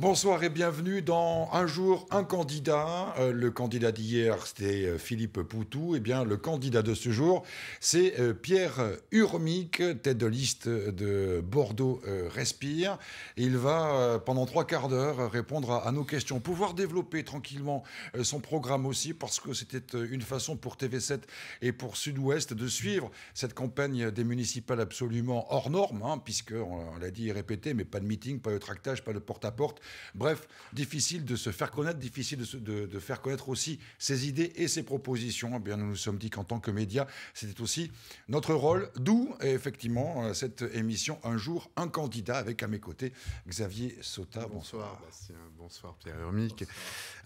Bonsoir et bienvenue dans Un jour, un candidat. Euh, le candidat d'hier, c'était euh, Philippe Poutou. Eh bien, le candidat de ce jour, c'est euh, Pierre Urmic, tête de liste de Bordeaux Respire. Il va, pendant trois quarts d'heure, répondre à, nos questions, pouvoir développer tranquillement son programme aussi, parce que c'était une façon pour TV7 et pour Sud-Ouest de suivre cette campagne des municipales absolument hors norme, hein, puisque, on, l'a dit et répété, mais pas de meeting, pas de tractage, pas de porte-à-porte. porte à porte Bref, difficile de se faire connaître, difficile de, faire connaître aussi ses idées et ses propositions. Eh bien, nous nous sommes dit qu'en tant que médias, c'était aussi notre rôle, d'où eh, effectivement euh, cette émission Un jour, un candidat, avec à mes côtés Xavier Sauta. Bonsoir. Bonsoir, Bastien. Bonsoir, Pierre Urmic.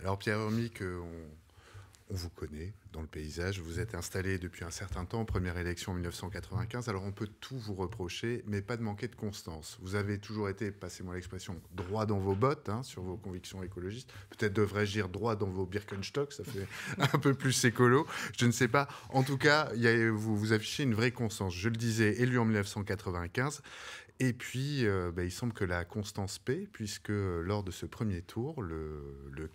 Alors, Pierre Urmic, euh, on on vous connaît dans le paysage. Vous êtes installé depuis un certain temps, première élection en 1995. Alors on peut tout vous reprocher, mais pas de manquer de constance. Vous avez toujours été, passez-moi l'expression, droit dans vos bottes, hein, sur vos convictions écologistes. Peut-être devrais-je dire droit dans vos Birkenstock, ça fait un peu plus écolo. Je ne sais pas. En tout cas, vous, vous affichez une vraie constance. Je le disais, élu en 1995. Et puis, euh, bah, il semble que la constance paie, puisque lors de ce premier tour, le,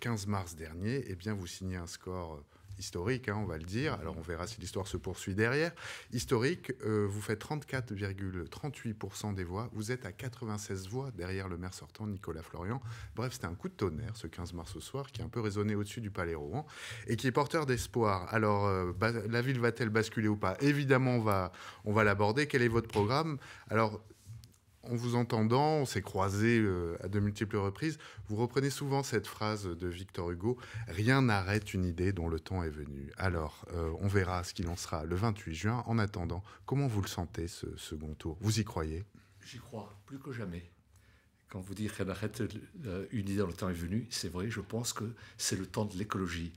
15 mars dernier, eh bien, vous signez un score euh, historique, hein, on va le dire. Mhm. Alors, on verra si l'histoire se poursuit derrière. Historique, euh, vous faites 34,38% des voix. Vous êtes à 96 voix derrière le maire sortant, Nicolas Florian. Bref, c'était un coup de tonnerre, ce 15 mars au soir, qui a un peu résonné au-dessus du Palais Rouen et qui est porteur d'espoir. Alors, la ville va-t-elle basculer ou pas Évidemment, on va, on va l'aborder. Quel est votre programme Alors, en vous entendant, on s'est croisé euh, à de multiples reprises, vous reprenez souvent cette phrase de Victor Hugo, Rien n'arrête une idée dont le temps est venu. Alors, euh, on verra ce qu'il en sera le 28 juin. En attendant, comment vous le sentez ce second tour Vous y croyez J'y crois, plus que jamais. Quand vous dites Rien n'arrête euh, une idée dont le temps est venu, c'est vrai, je pense que c'est le temps de l'écologie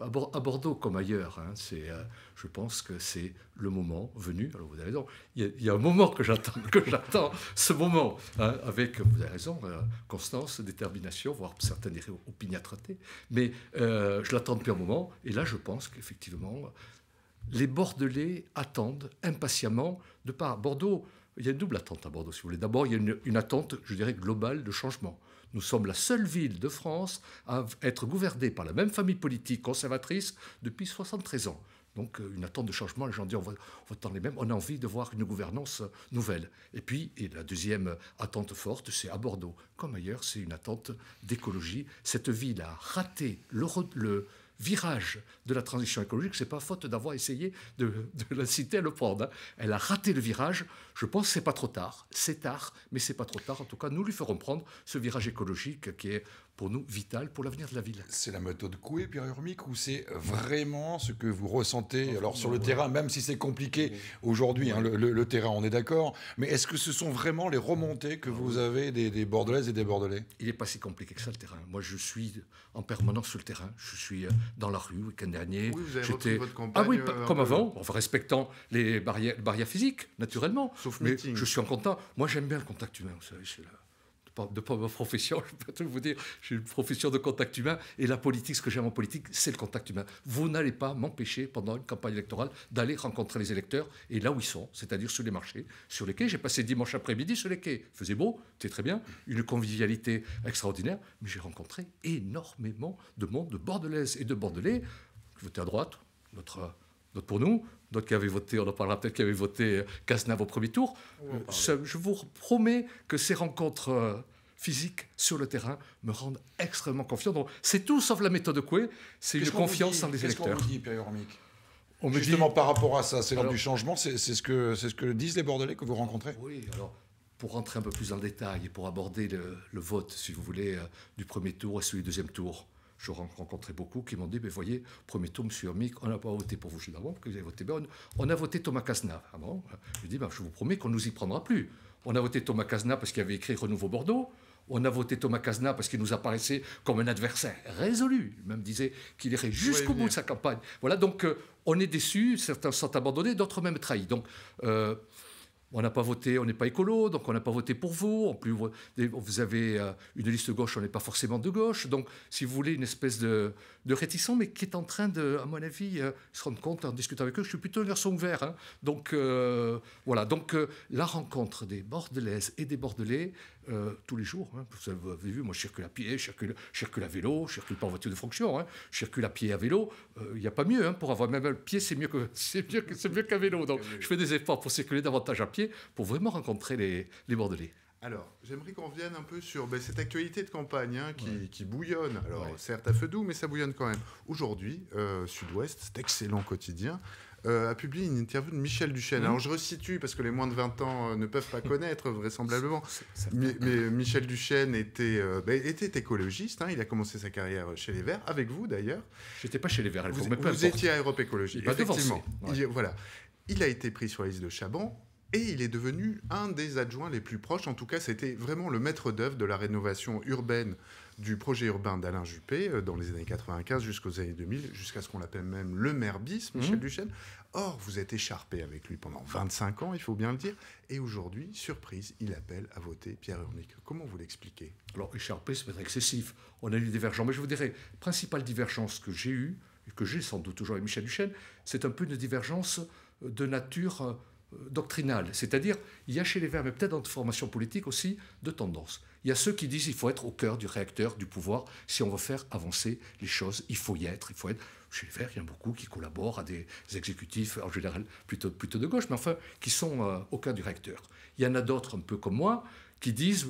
à Bordeaux comme ailleurs. Hein. c'est, euh, je pense que c'est le moment venu. Alors vous avez raison. Il y a, un moment que j'attends, que j'attends ce moment hein, avec, vous avez raison, euh, constance, détermination, voire certaines opiniâtreté. Mais euh, je l'attends depuis un moment. Et là, je pense qu'effectivement, les Bordelais attendent impatiemment de part Bordeaux. Il y a une double attente à Bordeaux, si vous voulez. D'abord, il y a une attente, je dirais, globale de changement nous sommes la seule ville de France à être gouvernée par la même famille politique conservatrice depuis 73 ans. Donc euh, une attente de changement, les gens disent on va, les mêmes, on a envie de voir une gouvernance euh, nouvelle. Et puis, et la deuxième euh, attente forte, c'est à Bordeaux. Comme ailleurs, c'est une attente d'écologie. Cette ville a raté le virage de la transition écologique, c'est pas faute d'avoir essayé de, la citer, à le prendre. Hein. Elle a raté le virage. Je pense que c'est pas trop tard. C'est tard, mais c'est pas trop tard. En tout cas, nous lui ferons prendre ce virage écologique qui est pour nous vital pour l'avenir de la ville. C'est la méthode Coué, Pierre Urmic, ou c'est vraiment ce que vous ressentez Alors sur le terrain, même si c'est compliqué aujourd'hui, hein, le, terrain, on est d'accord, mais est-ce que ce sont vraiment les remontées que ah vous avez des, des Bordelaises et des Bordelais Il n'est pas si compliqué que ça, le terrain. Moi, je suis en permanence sur le terrain. Je suis euh, dans la rue, week-end dernier. Oui, vous avez votre Ah oui, euh, comme avant, en respectant les barrières, barrières physiques, naturellement. Sauf mais je suis en contact. Moi, j'aime bien le contact humain, vous savez, c'est là de ma profession, je peux tout vous dire, j'ai une profession de contact humain et la politique, ce que j'aime en politique, c'est le contact humain. Vous n'allez pas m'empêcher pendant une campagne électorale d'aller rencontrer les électeurs et là où ils sont, c'est-à-dire sur les marchés, sur les quais. J'ai passé dimanche après-midi sur les quais. faisait beau, c'était très bien, une convivialité extraordinaire, mais j'ai rencontré énormément de monde de bordelaise et de Bordelais qui votaient à droite, notre d'autres pour nous, d'autres qui avaient voté, on en parlera peut-être, qui avaient voté euh, Cazenave au premier tour. je vous promets que ces rencontres euh, physiques sur le terrain me rendent extrêmement confiant. Donc c'est tout sauf la méthode Coué, c'est une confiance dans les électeurs. Qu'est-ce qu'on dit, Pierre Justement, par rapport à ça, c'est l'heure du changement, c'est ce, que, ce que disent les Bordelais que vous rencontrez Oui, alors pour rentrer un peu plus dans le détail et pour aborder le, vote, si vous voulez, euh, du premier tour et celui du deuxième tour, je rencontrais beaucoup qui m'ont dit, mais voyez, premier tour, monsieur Mick, on n'a pas voté pour vous. Je suis que vous avez voté ben, on, a voté Thomas Casna. Ah je dis, ben, je vous promets qu'on ne nous y prendra plus. On a voté Thomas Casna parce qu'il avait écrit Renouveau Bordeaux. On a voté Thomas Casna parce qu'il nous apparaissait comme un adversaire résolu. Il même disait qu'il irait jusqu'au bout de sa campagne. Voilà, donc euh, on est déçus, certains sont abandonnés, d'autres même trahis. Donc euh, on n'a pas voté, on n'est pas écolo, donc on n'a pas voté pour vous. En plus, vous avez euh, une liste gauche, on n'est pas forcément de gauche. Donc, si vous voulez, une espèce de, de réticent, mais qui est en train de, à mon avis, euh, se rendre compte en discutant avec eux. Je suis plutôt un garçon ouvert. Hein. Donc, euh, voilà. Donc, la rencontre des Bordelaises et des Bordelais, euh, tous les jours. Hein. Vous avez vu, moi je circule à pied, je circule, circule à vélo, je circule pas en voiture de fonction, hein. je circule à pied à vélo. Euh, il n'y a pas mieux. Hein, pour avoir même le pied, c'est mieux c'est mieux, que, mieux qu'à vélo. Donc je fais des efforts pour circuler davantage à pied, pour vraiment rencontrer les, les Bordelais. Alors, j'aimerais qu'on revienne un peu sur ben, cette actualité de campagne qui, qui, bouillonne. Alors, certes à feu doux, mais ça bouillonne quand même. Aujourd'hui, euh, Sud-Ouest, cet excellent quotidien, euh, a publié une interview de Michel Duchesne. Mmh. Alors je resitue parce que les moins de 20 ans euh, ne peuvent pas connaître vraisemblablement. Mais, Michel Duchesne était, euh, bah, était écologiste. Hein. Il a commencé sa carrière chez les Verts, avec vous d'ailleurs. J'étais pas chez les Verts. Elle vous, vous étiez à Europe Écologie. Il effectivement. Il, voilà. Il a été pris sur la liste de Chaban. Et il est devenu un des adjoints les plus proches, en tout cas c'était vraiment le maître d'œuvre de la rénovation urbaine du projet urbain d'Alain Juppé euh, dans les années 95 jusqu'aux années 2000, jusqu'à ce qu'on l'appelle même le bis, Michel mhm. Duchesne. Or, vous êtes écharpé avec lui pendant 25 ans, il faut bien le dire, et aujourd'hui, surprise, il appelle à voter Pierre Urnic. Comment vous l'expliquez Alors, écharpé, c'est peut-être excessif. On a eu des divergences, mais je vous dirais, principale divergence que j'ai eue, et que j'ai sans doute toujours avec Michel Duchesne, c'est un peu une divergence de nature euh, doctrinale. C'est-à-dire, il y a chez les Verts, mais peut-être dans une formation politique aussi, de tendance. Il y a ceux qui disent qu'il faut être au cœur du réacteur, du pouvoir. Si on veut faire avancer les choses, il faut y être. Il faut être. Chez les Verts, il y en a beaucoup qui collaborent à des exécutifs, en général plutôt, plutôt de gauche, mais enfin, qui sont euh, au cœur du réacteur. Il y en a d'autres, un peu comme moi, qui disent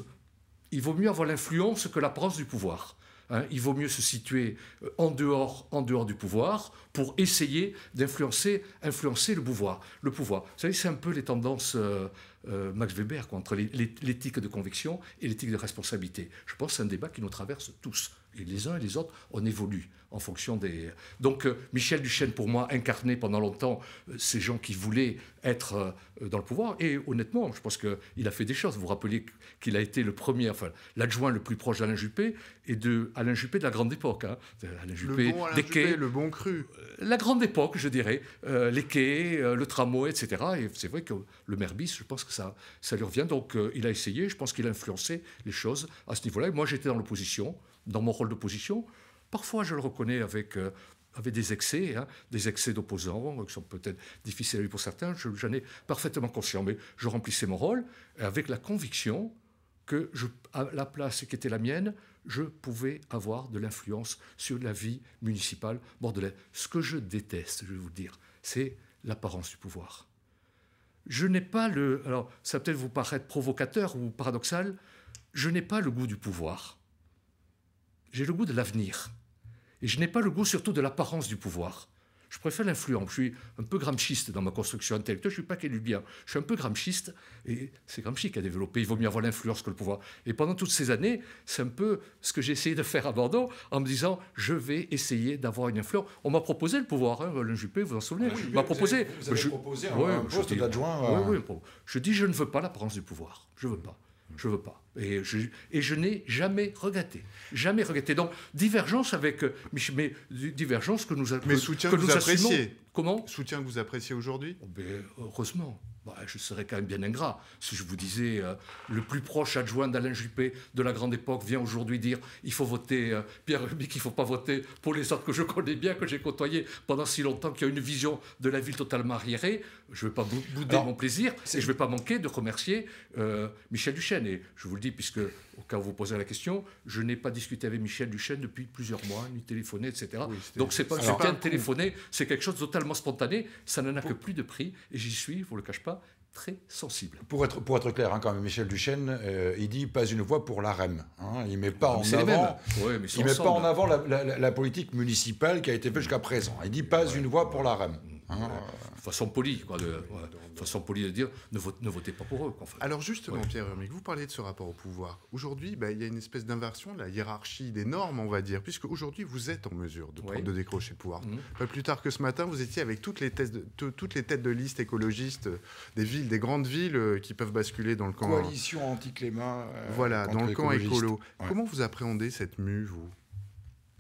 il vaut mieux avoir l'influence que l'apparence du pouvoir. Hein, il vaut mieux se situer euh, en dehors, en dehors du pouvoir pour essayer d'influencer influencer le pouvoir. Le pouvoir. Vous savez, c'est un peu les tendances euh, euh, Max Weber entre l'éthique de conviction et l'éthique de responsabilité. Je pense que c'est un débat qui nous traverse tous et les uns et les autres, on évolue en fonction des... Donc euh, Michel Duchesne, pour moi, incarnait pendant longtemps euh, ces gens qui voulaient être euh, dans le pouvoir. Et honnêtement, je pense qu'il a fait des choses. Vous vous rappelez qu'il a été le premier, l'adjoint le plus proche d'Alain Juppé et de Alain Juppé de la grande époque. Hein. Alain Juppé, le bon le bon cru. La grande époque, je dirais. les quais, le tramway, etc. Et c'est vrai que le maire je pense que ça, ça lui revient. Donc il a essayé, je pense qu'il a influencé les choses à ce niveau-là. Et moi, j'étais dans l'opposition dans mon rôle d'opposition. Parfois, je le reconnais avec, euh, avec des excès, hein, des excès d'opposants, euh, qui sont peut-être difficiles à vivre pour certains. J'en ai parfaitement conscience, mais je remplissais mon rôle avec la conviction que je, à la place qui était la mienne, je pouvais avoir de l'influence sur la vie municipale bordelaise. Ce que je déteste, je vais vous le dire, c'est l'apparence du pouvoir. Je n'ai pas le... Alors, ça peut-être vous paraître provocateur ou paradoxal, je n'ai pas le goût du pouvoir j'ai le goût de l'avenir. Et je n'ai pas le goût surtout de l'apparence du pouvoir. Je préfère l'influence. Je suis un peu gramschiste dans ma construction intellectuelle. Je ne suis pas bien, Je suis un peu gramschiste. Et c'est Gramsci qui a développé. Il vaut mieux avoir l'influence que le pouvoir. Et pendant toutes ces années, c'est un peu ce que j'ai essayé de faire à Bordeaux en me disant je vais essayer d'avoir une influence. On m'a proposé le pouvoir. Hein, Alain Juppé, vous en souvenez ah On m'a proposé. Vous avez, je, proposé un, poste d'adjoint. Je dis je ne veux pas l'apparence du pouvoir. Je ne veux pas. Je veux pas. Et je, n'ai jamais regretté. Jamais regretté. Donc, divergence avec. Euh, mais divergence que nous, soutien que, nous, vous appréciez. Comment Soutien que vous appréciez aujourd'hui oh, ben, Heureusement. Bah, je serais quand même bien ingrat si je vous disais euh, le plus proche adjoint d'Alain Juppé de la grande époque vient aujourd'hui dire il faut voter euh, Pierre Rubic, il ne faut pas voter pour les autres que je connais bien, que j'ai côtoyés pendant si longtemps, qui a une vision de la ville totalement arriérée. Je ne vais pas bouder mon plaisir et je ne vais pas manquer de remercier Michel Duchesne. Et je vous le dis, puisque, au cas où vous posez la question, je n'ai pas discuté avec Michel Duchesne depuis plusieurs mois, ni téléphoné, etc. Donc, c'est pas, Alors, pas un téléphoné, c'est quelque chose de totalement spontané, ça n'en a que plus de prix, et j'y suis, vous le cache pas, très sensible. Pour être, pour être clair, hein, quand même, Michel Duchesne, euh, il dit pas une voix pour la Hein, il met pas, ah, en met pas en avant la, politique municipale qui a été faite jusqu'à présent. Il dit pas une voix pour pour l'AREM. Hein, euh, façon polie, quoi, de, façon polie de dire ne, votez pas pour eux. Alors justement, Pierre Hermic, vous parlez de ce rapport au pouvoir. Aujourd'hui, bah, il y a une espèce d'inversion de la hiérarchie des normes, on va dire, puisque aujourd'hui vous êtes en mesure de, de décrocher le pouvoir. Mhm. Pas plus tard que ce matin, vous étiez avec toutes les, toutes les têtes de liste écologistes euh, des villes, des grandes villes euh, qui peuvent basculer dans le camp. Coalition anti-climat. voilà, dans le camp écolo. Comment vous appréhendez cette mue, vous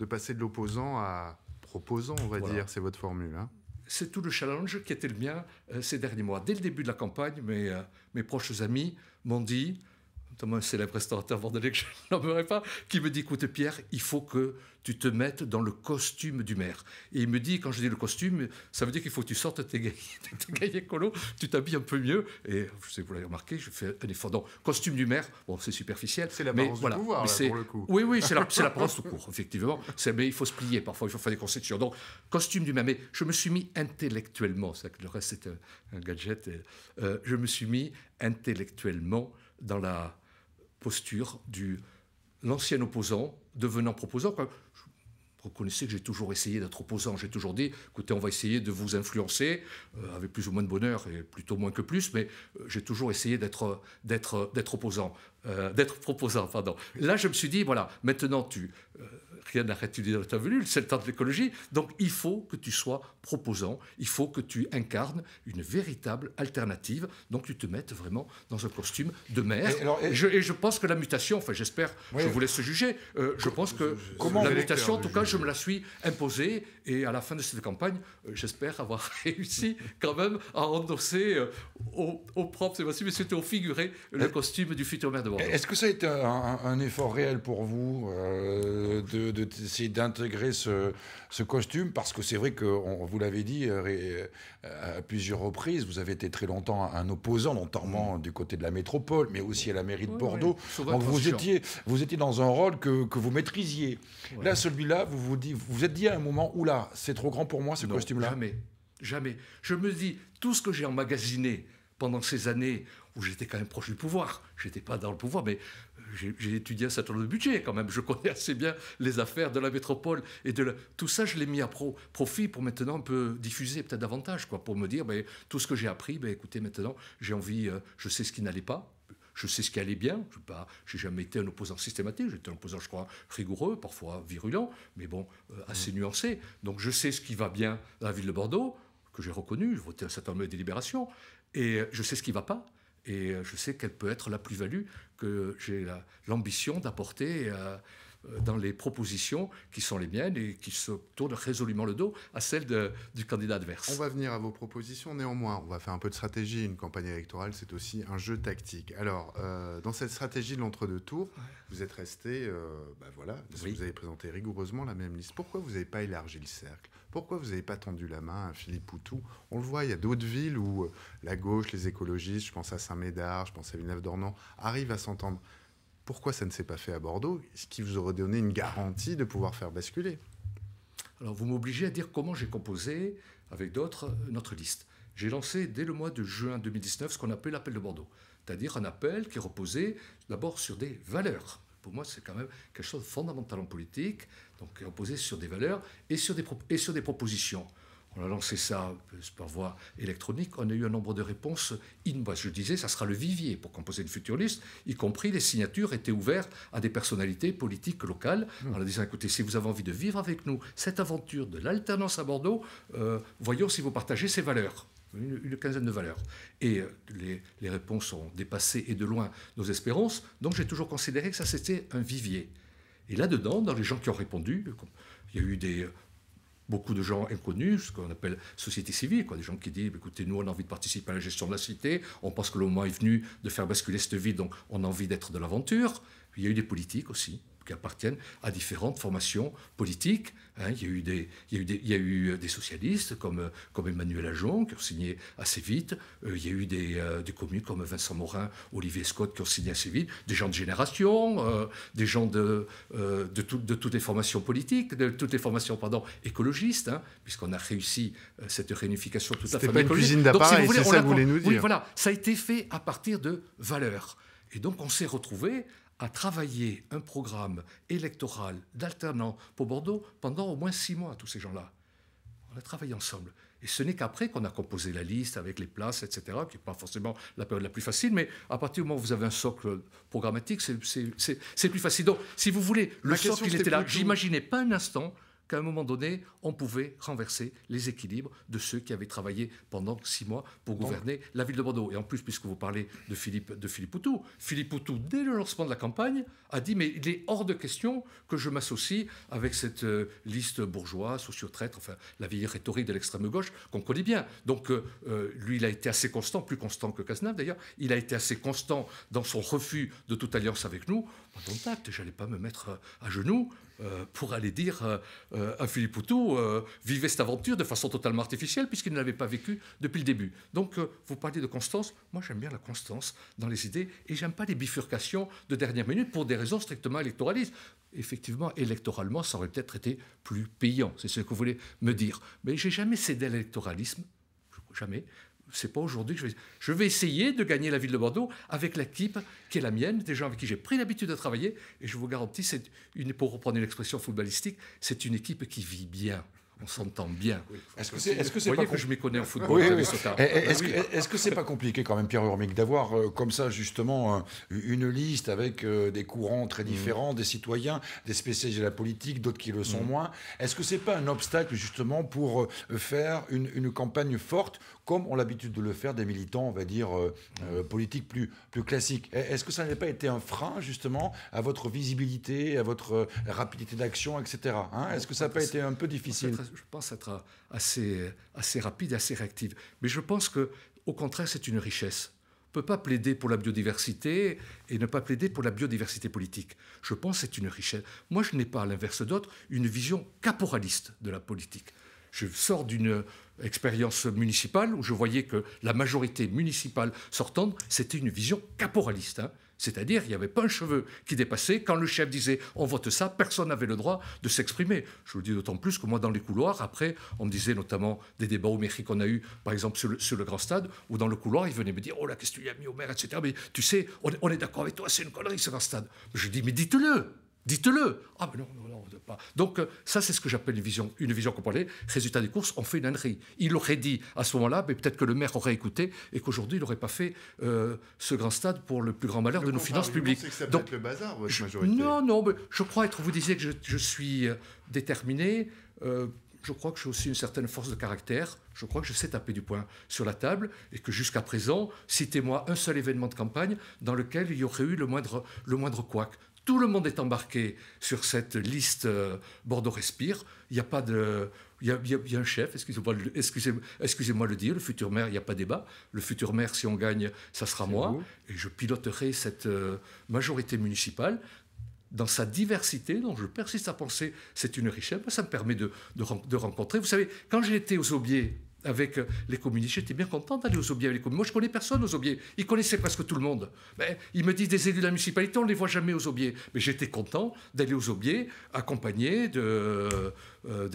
De passer de l'opposant à proposant, on va dire, c'est votre formule. Hein c'est tout le challenge qui était le mien euh, ces derniers mois. Dès le début de la campagne, mes, euh, proches amis m'ont dit notamment un célèbre restaurateur bordelais que je n'aimerais pas, qui me dit écoute Pierre, il faut que tu te mettes dans le costume du maire. Et il me dit quand je dis le costume, ça veut dire qu'il faut que tu sortes tes gaillets écolo, tu t'habilles un peu mieux. Et je sais vous l'avez remarqué, je fais un effort. Donc, costume du maire, bon, c'est superficiel. C'est la mais, du pouvoir, pour le coup. Oui, oui, c'est la, c'est tout court, effectivement. Mais il faut se plier parfois, il faut faire des concessions. Donc, costume du maire. Mais je me suis mis intellectuellement, c'est que le reste, c'est un, gadget. Euh, euh, je me suis mis intellectuellement dans la posture du l'ancien opposant devenant proposant. Je reconnaissais que j'ai toujours essayé d'être opposant. J'ai toujours dit, écoutez, on va essayer de vous influencer, euh, avec plus ou moins de bonheur, et plutôt moins que plus, mais euh, j'ai toujours essayé d'être opposant. Euh, d'être proposant, pardon. Là, je me suis dit, voilà, maintenant tu, euh, rien n'arrête dans ta venue, c'est le temps de l'écologie, donc il faut que tu sois proposant, il faut que tu incarnes une véritable alternative, donc tu te mettes vraiment dans un costume de maire. Et, je, pense que la mutation, enfin j'espère, je vous laisse juger, euh, je pense que la mutation, en tout cas, je me la suis imposée, et à la fin de cette campagne, euh, j'espère avoir réussi quand même à endosser au, propre, c'est possible, mais c'était au figuré, le costume du futur maire de est-ce que ça a été un, effort réel pour vous euh, de, d'intégrer ce, costume Parce que c'est vrai que, vous l'avez dit euh, euh, à plusieurs reprises, vous avez été très longtemps un opposant, notamment mmh. du côté de la métropole, mais aussi à la mairie de Bordeaux. Donc vous étiez, vous étiez dans un rôle que, vous maîtrisiez. Là, celui-là, vous vous, vous êtes dit à un moment, oula, c'est trop grand pour moi ce costume-là Jamais, jamais. Je me dis, tout ce que j'ai emmagasiné pendant ces années, où j'étais quand même proche du pouvoir. Je n'étais pas dans le pouvoir, mais euh, j'ai étudié un certain nombre de budgets quand même. Je connais assez bien les affaires de la métropole et de tout ça, je l'ai mis à profit pour maintenant un peu diffuser peut-être davantage, quoi, pour me dire, mais, ben, tout ce que j'ai appris, ben, écoutez, maintenant, j'ai envie, euh, je sais ce qui n'allait pas, je sais ce qui allait bien. Je n'ai jamais été un opposant systématique. J'étais un opposant, je crois, rigoureux, parfois virulent, mais bon, euh, assez mmh. nuancé. Donc je sais ce qui va bien dans la ville de Bordeaux, que j'ai reconnu. J'ai voté un certain nombre de délibérations. Et je sais ce qui ne va pas. Et euh, je sais quelle peut être la plus-value que j'ai l'ambition d'apporter euh, euh, dans les propositions qui sont les miennes et qui se tournent résolument le dos à celles du candidat adverse. On va venir à vos propositions, néanmoins, on va faire un peu de stratégie. Une campagne électorale, c'est aussi un jeu tactique. Alors, dans cette stratégie de l'entre-deux tours, vous êtes resté, bah voilà, vous avez présenté rigoureusement la même liste. Pourquoi vous n'avez pas élargi le cercle pourquoi vous n'avez pas tendu la main à Philippe Poutou On le voit, il y a d'autres villes où euh, la gauche, les écologistes, je pense à Saint-Médard, je pense à Villeneuve-d'Ornon, arrivent à s'entendre. Pourquoi ça ne s'est pas fait à Bordeaux Ce qui vous aurait donné une garantie de pouvoir faire basculer. Alors vous m'obligez à dire comment j'ai composé, avec d'autres, euh, notre liste. J'ai lancé dès le mois de juin 2019 ce qu'on appelle l'appel de Bordeaux, c'est-à-dire un appel qui reposait d'abord sur des valeurs. Pour moi, c'est quand même quelque chose de fondamental en politique donc posait sur des valeurs et sur des, propositions. On a lancé ça euh, par voie électronique. On a eu un nombre de réponses in Je disais, ça sera le vivier pour composer une future liste, y compris les signatures étaient ouvertes à des personnalités politiques locales. On a dit, écoutez, si vous avez envie de vivre avec nous cette aventure de l'alternance à Bordeaux, euh, voyons si vous partagez ces valeurs. Une, quinzaine de valeurs. Et euh, les, réponses ont dépassé et de loin nos espérances. Donc j'ai toujours considéré que ça, c'était un vivier. Et là-dedans, dans les gens qui ont répondu, il y a eu des, beaucoup de gens inconnus, ce qu'on appelle société civile, quoi, des gens qui disent écoutez, nous, on a envie de participer à la gestion de la cité, on pense que le moment est venu de faire basculer cette vie, donc on a envie d'être de l'aventure. Il y a eu des politiques aussi, qui appartiennent à différentes formations politiques. Hein. il, y a eu des, il, y a eu des, il y a eu euh, des socialistes comme, euh, comme Emmanuel Ajon qui ont signé assez vite. Euh, il y a eu des, des communes comme Vincent Morin, Olivier Scott qui ont signé assez vite. Des gens de génération, des gens de, de, de, toutes les formations politiques, de toutes les formations pardon, écologistes, hein, puisqu'on a réussi cette réunification tout à fait pas une cuisine d'appareil, si c'est ça que vous voulez nous dire. Oui, voilà, ça a été fait à partir de valeurs. Et donc on s'est retrouvé à travailler un programme électoral d'alternant pour Bordeaux pendant au moins six mois, à tous ces gens-là. On a travaillé ensemble. Et ce n'est qu'après qu'on a composé la liste avec les places, etc., qui n'est pas forcément la période la plus facile, mais à partir du moment où vous avez un socle programmatique, c'est plus facile. Donc, si vous voulez, le socle, il était là. J'imaginais pas un instant qu'à un moment donné, on pouvait renverser les équilibres de ceux qui avaient travaillé pendant six mois pour gouverner la ville de Bordeaux. Et en plus, puisque vous parlez de Philippe, de Philippe Poutou, Philippe Poutou, dès le lancement de la campagne, a dit Mais il est hors de question que je m'associe avec cette euh, liste bourgeois, sociotraite, enfin, la vieille rhétorique de l'extrême gauche qu'on connaît bien. Donc, euh, euh, lui, il a été assez constant, plus constant que Cazenave d'ailleurs, il a été assez constant dans son refus de toute alliance avec nous. en je j'allais pas me mettre à genoux euh, pour aller dire euh, euh, à Philippe Poutou, vivez cette aventure de façon totalement artificielle puisqu'il ne l'avait pas vécue depuis le début. Donc vous parlez de constance, moi j'aime bien la constance dans les idées et j'aime pas les bifurcations de dernière minute pour des raisons strictement électoralistes. Effectivement, électoralement, ça aurait peut-être été plus payant, c'est ce que vous voulez me dire. Mais j'ai jamais cédé à l'électoralisme, jamais, c'est pas aujourd'hui que je vais. Je vais essayer de gagner la ville de Bordeaux avec l'équipe qui est la mienne, des gens avec qui j'ai pris l'habitude de travailler. Et je vous garantis, c'est une, pour reprendre l'expression footballistique, c'est une équipe qui vit bien. On s'entend bien. Est-ce que c'est Voyez pas que je m'y connais en football eh, eh, ah Est-ce que ce que c'est pas compliqué quand même Pierre Urmic d'avoir euh, comme ça justement une liste avec euh, des courants très mm. différents, des citoyens, des spécialistes de la politique, d'autres qui le sont mm. moins. Est-ce que c'est pas un obstacle justement pour euh, faire une, une, campagne forte comme ont l'habitude de le faire des militants, on va dire, euh, mm. euh, politiques plus, plus classiques. Est-ce que ça n'a pas été un frein, justement, à votre visibilité, à votre euh, rapidité d'action, etc. Hein est-ce que ça n'a pas été un peu difficile Je pense être assez, assez rapide, assez réactive. Mais je pense que, au contraire, c'est une richesse On peut pas plaider pour la biodiversité et ne pas plaider pour la biodiversité politique. Je pense que c'est une richesse. Moi, je n'ai pas, à l'inverse d'autres, une vision caporaliste de la politique. Je sors d'une expérience municipale où je voyais que la majorité municipale sortante, c'était une vision caporaliste. Hein. C'est-à-dire, il n'y avait pas un cheveu qui dépassait. Quand le chef disait on vote ça, personne n'avait le droit de s'exprimer. Je le dis d'autant plus que moi, dans les couloirs, après, on me disait notamment des débats au mairie qu'on a eu, par exemple, sur le, Grand Stade, où dans le couloir, ils venaient me dire oh là, qu'est-ce que tu lui as mis au maire, etc. Mais tu sais, on, on est d'accord avec toi, c'est une connerie ce Grand Stade. Je dis mais dites-le Dites-le. Ah, mais non, non, non, on ne pas. Donc, euh, ça, c'est ce que j'appelle une vision, une vision parlait, Résultat des courses, on fait une ânerie. Il aurait dit à ce moment-là, mais peut-être que le maire aurait écouté et qu'aujourd'hui, il n'aurait pas fait euh, ce grand stade pour le plus grand malheur de nos finances publiques. Donc, le bazar, votre majorité. Non, non, mais je crois être, vous disiez que je, suis euh, déterminé. je crois que j'ai aussi une certaine force de caractère. Je crois que je sais taper du poing sur la table et que jusqu'à présent, citez-moi un seul événement de campagne dans lequel il y aurait eu le moindre, le moindre couac. Tout le monde est embarqué sur cette liste euh, Bordeaux Respire. Il n'y a pas de. Il y, a, un chef, excusez-moi excusez, le dire, le futur maire, il n'y a pas débat. Le futur maire, si on gagne, ça sera moi. Et je piloterai cette euh, majorité municipale dans sa diversité, dont je persiste à penser, c'est une richesse. Ben, ça me permet de, de rencontrer. Vous savez, quand j'ai été aux Aubiers avec euh, les communistes. J'étais bien content d'aller aux aubiers Moi, je connais personne aux aubiers. Ils connaissaient presque tout le monde. Mais ils me disent des élus de la municipalité, on ne les voit jamais aux aubiers. Mais j'étais content d'aller aux aubiers, accompagné de, euh, euh,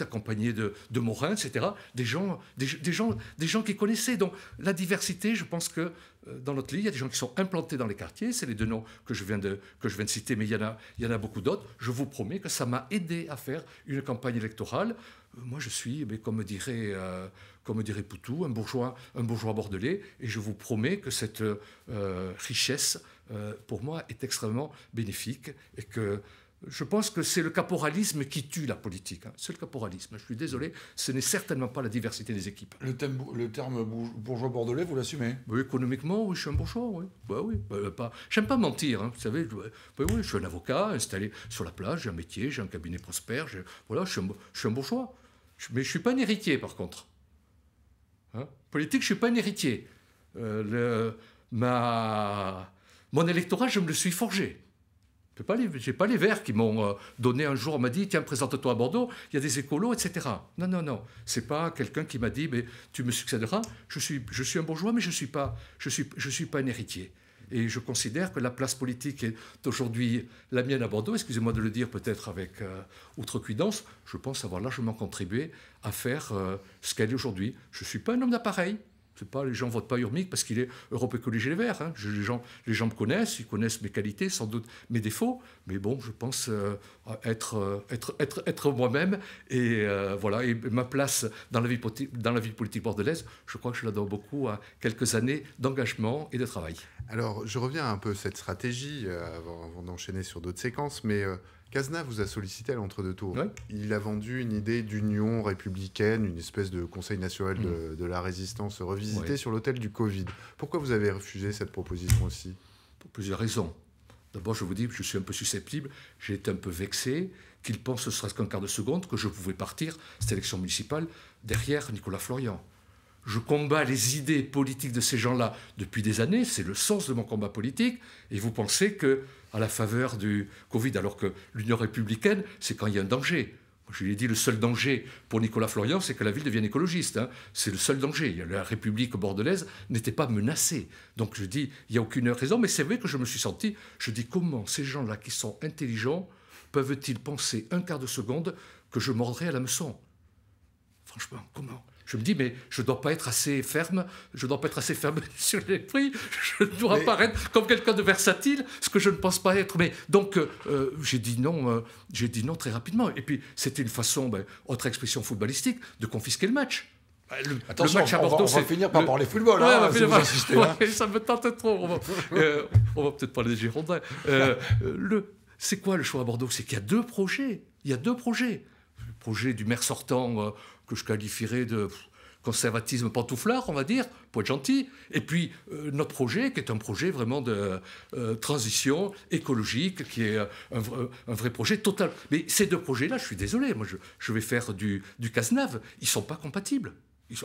accompagné de, Morin, etc. Des gens, gens, des gens qui connaissaient. Donc, la diversité, je pense que euh, dans notre lit, il y a des gens qui sont implantés dans les quartiers, c'est les deux noms que je viens de, que je viens de citer, mais il y en a, il y en a beaucoup d'autres. Je vous promets que ça m'a aidé à faire une campagne électorale. Euh, moi, je suis, mais eh comme dirait, euh, comme dirait Poutou, un bourgeois, un bourgeois bordelais, et je vous promets que cette richesse, pour moi, est extrêmement bénéfique et que je pense que c'est le caporalisme qui tue la politique. Hein. C'est le caporalisme. Je suis désolé, ce n'est certainement pas la diversité des équipes. Le, le terme bourgeois bordelais, vous l'assumez Oui, Économiquement, oui, je suis un bourgeois, oui. Bah, oui bah, euh, pas... J'aime pas mentir, hein, vous savez. Je, bah oui, je suis un avocat installé sur la plage, j'ai un métier, j'ai un cabinet prospère. Voilà, je suis, un, bourgeois. mais je ne suis pas un héritier, par contre. Hein politique, je ne suis pas un héritier. Euh, ma... Mon électorat, je me le suis forgé. Je n'ai pas les verts qui m'ont euh, donné un jour, on m'a dit, tiens, présente-toi à Bordeaux, il y a des écolos, etc. Non, non, non. C'est pas quelqu'un qui m'a dit, mais tu me succéderas. Je suis, je suis un bourgeois, mais je ne suis, pas, je suis, je suis pas un héritier. Et je considère que la place politique est aujourd'hui la mienne à Bordeaux. Excusez-moi de le dire peut-être avec euh, outrecuidance. Je pense avoir largement contribué à faire euh, ce qu'elle est aujourd'hui. Je ne suis pas un homme d'appareil pas, les gens votent pas Urmic parce qu'il est Europe Écologie Les Verts. Hein. les, gens, les gens me connaissent, ils connaissent mes qualités, sans doute mes défauts, mais bon, je pense euh, être, euh, être, être, être moi-même et euh, voilà. Et ma place dans la vie, dans la vie politique bordelaise, je crois que je la beaucoup à quelques années d'engagement et de travail. Alors, je reviens un peu à cette stratégie avant, avant d'enchaîner sur d'autres séquences, mais Kazna vous a sollicité à l'entre-deux tours. Il a vendu une idée d'union républicaine, une espèce de conseil national mm. de, la résistance revisité sur l'hôtel du Covid. Pourquoi vous avez refusé cette proposition aussi Pour plusieurs raisons. D'abord, je vous dis, que je suis un peu susceptible, j'ai été un peu vexé qu'il pense, ce serait qu'un quart de seconde, que je pouvais partir, cette élection municipale, derrière Nicolas Florian je combats les idées politiques de ces gens-là depuis des années, c'est le sens de mon combat politique, et vous pensez que à la faveur du Covid, alors que l'Union républicaine, c'est quand il y a un danger. Je lui ai dit le seul danger pour Nicolas Florian, c'est que la ville devienne écologiste. Hein. C'est le seul danger. La République bordelaise n'était pas menacée. Donc je dis, il n'y a aucune raison. Mais c'est vrai que je me suis senti, je dis, comment ces gens-là qui sont intelligents peuvent-ils penser un quart de seconde que je mordrai à la meçon Franchement, comment je me dis, mais je ne dois pas être assez ferme, je dois pas être assez ferme sur les prix, je dois apparaître comme quelqu'un de versatile, ce que je ne pense pas être. Mais donc, euh, euh, j'ai dit non, euh, j'ai dit non très rapidement. Et puis, c'était une façon, ben, autre expression footballistique, de confisquer le match. Bah, le, Attention, à Bordeaux, on va, finir par parler football. si vous Ça me tente trop. On va, peut-être parler des Girondins. le, c'est quoi le choix à Bordeaux C'est qu'il y a deux projets. Il y a deux projets projet du maire sortant euh, que je qualifierais de conservatisme pantoufleur on va dire, pour être gentil. Et puis euh, notre projet, qui est un projet vraiment de euh, transition écologique, qui est un, vrai projet total. Mais ces deux projets-là, je suis désolé, moi je, vais faire du, du nave ils ne sont pas compatibles.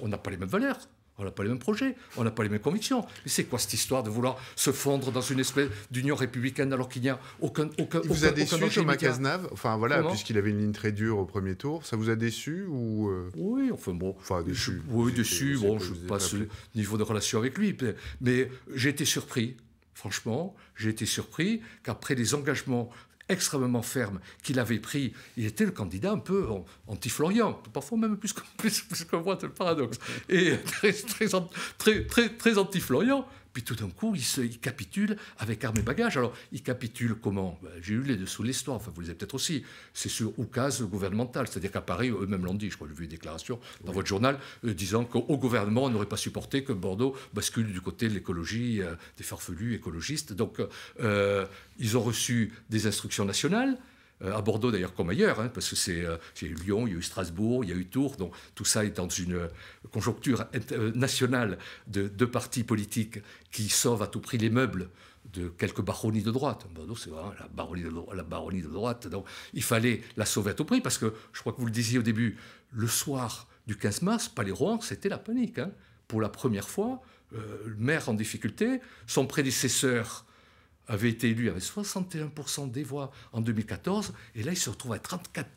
on n'a pas les mêmes valeurs on n'a pas les mêmes projets, on n'a pas les mêmes convictions. Mais c'est quoi cette histoire de vouloir se fondre dans une espèce d'union républicaine alors qu'il n'y a aucun aucun Il vous a déçu Thomas Cazenave Enfin voilà, puisqu'il avait une ligne très dure au premier tour, ça vous a déçu ou euh Oui, enfin bon. Enfin déçu. Je, oui, déçu. Bon, je pas le niveau de relation avec lui, mais j'ai été surpris. Franchement, j'ai été surpris qu'après les engagements extrêmement ferme qu'il avait pris, il était le candidat un peu anti-Florian, parfois même plus que, plus, plus le paradoxe, et très, très, très, très, très anti-Florian. Puis tout d'un coup, il, se, capitule avec armes et bagages. Alors, il capitule comment ben, J'ai eu les dessous de l'histoire, enfin, vous les avez peut-être aussi. C'est sur oucase gouvernemental, c'est-à-dire qu'à Paris, eux-mêmes l'ont dit, je crois, j'ai vu une déclaration dans votre journal euh, disant qu'au gouvernement, on n'aurait pas supporté que Bordeaux bascule du côté de l'écologie, euh, des farfelus écologistes. Donc, euh, ils ont reçu des instructions nationales euh, à Bordeaux d'ailleurs comme ailleurs, hein, parce que euh, c'est, eu Lyon, il y a eu Strasbourg, il y a eu Tours, donc tout ça est dans une euh, conjoncture nationale de, deux partis politiques qui sauvent à tout prix les meubles de quelques baronnies de droite. Bordeaux, c'est la baronnie, de, la baronnie de droite. Donc, il fallait la sauver à tout prix, parce que, je crois que vous le disiez au début, le soir du 15 mars, Palais-Rouen, c'était la panique. Hein. Pour la première fois, le maire en difficulté, son prédécesseur avait été élu avec 61% des voix en 2014, et là il se retrouve à 34,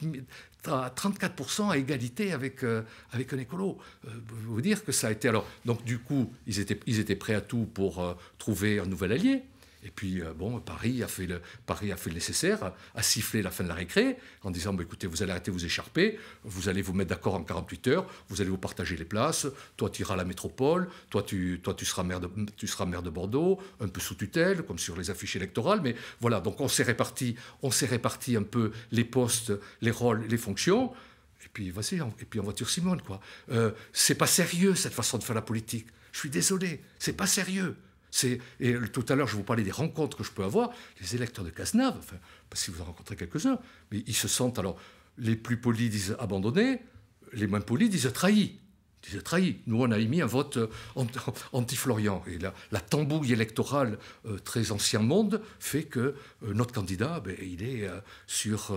à égalité avec, euh, avec un écolo. Euh, vous dire que ça a été. Alors, donc du coup, ils étaient, ils étaient prêts à tout pour euh, trouver un nouvel allié, et puis, euh, bon, Paris a, fait le, Paris a fait le nécessaire, a sifflé la fin de la récré en disant bah, écoutez, vous allez arrêter de vous écharper, vous allez vous mettre d'accord en 48 heures, vous allez vous partager les places, toi tu iras à la métropole, toi tu, seras, maire de, Bordeaux, un peu sous tutelle, comme sur les affiches électorales, mais voilà, donc on s'est réparti, on s'est réparti un peu les postes, les rôles, les fonctions. Et puis, voici, et puis en voiture Simone, quoi. Euh, c'est pas sérieux cette façon de faire la politique. Je suis désolé, c'est pas sérieux et tout à l'heure, je vous parlais des rencontres que je peux avoir. Les électeurs de Cazenave, enfin, si vous en rencontrez quelques-uns, mais ils se sentent alors, les plus polis disent abandonnés, les moins polis disent trahis. disent trahis. Nous, on a émis un vote euh, anti-Florian. Et la, tambouille électorale euh, très ancien monde fait que euh, notre candidat, ben, il est sur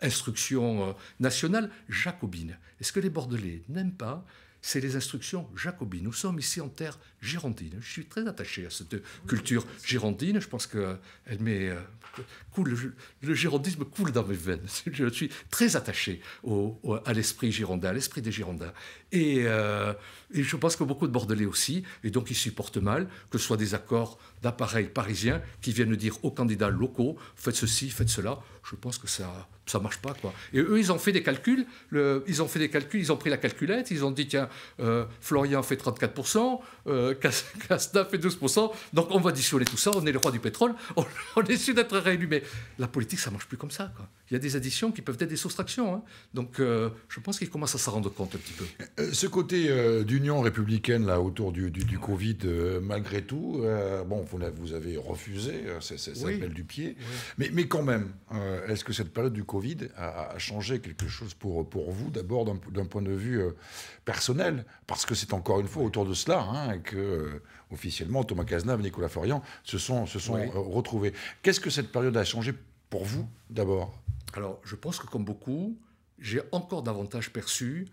instruction nationale jacobine. Est-ce que les Bordelais n'aiment pas c'est les instructions jacobines. Nous sommes ici en terre girondine. Je suis très attaché à cette culture girondine. Je pense que euh, elle euh, coule, le girondisme coule dans mes veines. Je suis très attaché à l'esprit girondin, à l'esprit des Girondins. Et, euh, et, je pense que beaucoup de Bordelais aussi. Et donc, ils supportent mal que ce soit des accords d'appareils parisiens qui viennent dire aux candidats locaux faites ceci, faites cela. Je pense que ça ça marche pas quoi. Et eux, ils ont fait des calculs, ils ont fait des calculs, ils ont pris la calculette, ils ont dit tiens, euh, Florian fait 34%, euh, 9 et 12%, donc on va dissoler tout ça, on est le roi du pétrole, on, est sûr d'être réélu. Mais la politique, ça marche plus comme ça. Il y a des additions qui peuvent être des soustractions. Hein. Donc euh, je pense qu'ils commencent à s'en rendre compte un petit peu. Euh, euh, ce côté d'union républicaine là, autour du, Covid, malgré tout, bon, vous, avez refusé, c'est oui. du pied. Mais, mais quand même, est-ce que cette période du Covid a, a, changé quelque chose pour, pour vous, d'abord d'un point de vue personnel Parce que c'est encore une fois autour de cela hein, que euh, officiellement Thomas Cazenave Nicolas Florian se sont, se sont euh, retrouvés. Qu'est-ce que cette période a changé pour vous d'abord Alors je pense que comme beaucoup, j'ai encore davantage perçu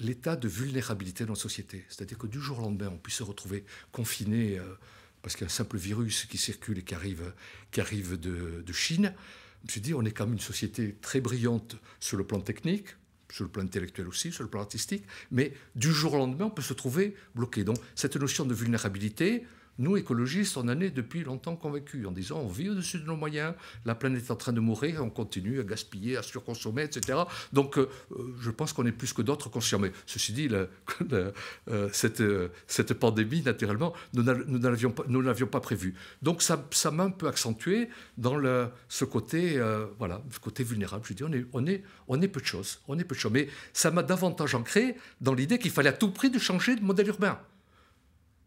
l'état de vulnérabilité dans la société. C'est-à-dire que du jour au lendemain, on puisse se retrouver confiné euh, y parce un simple virus qui circule et qui arrive, qui arrive de, de Chine. Je me suis dit, on est quand même une société très brillante sur le plan technique, sur le plan intellectuel aussi, sur le plan artistique, mais du jour au lendemain, on peut se trouver bloqué. Donc cette notion de vulnérabilité, nous, écologistes, on en est depuis longtemps convaincus en disant on vit au-dessus de nos moyens, la planète est en train de mourir, on continue à gaspiller, à surconsommer, etc. Donc, euh, euh, je pense qu'on est plus que d'autres conscients. ceci dit, euh, cette, cette, pandémie, naturellement, nous n'avions pas, pas prévu. Donc, ça, m'a un peu accentué dans le, ce côté, voilà, côté vulnérable. Je dis, on est, on est, on est peu de choses, on est peu de choses. Mais ça m'a davantage ancré dans l'idée qu'il fallait à tout prix de changer de modèle urbain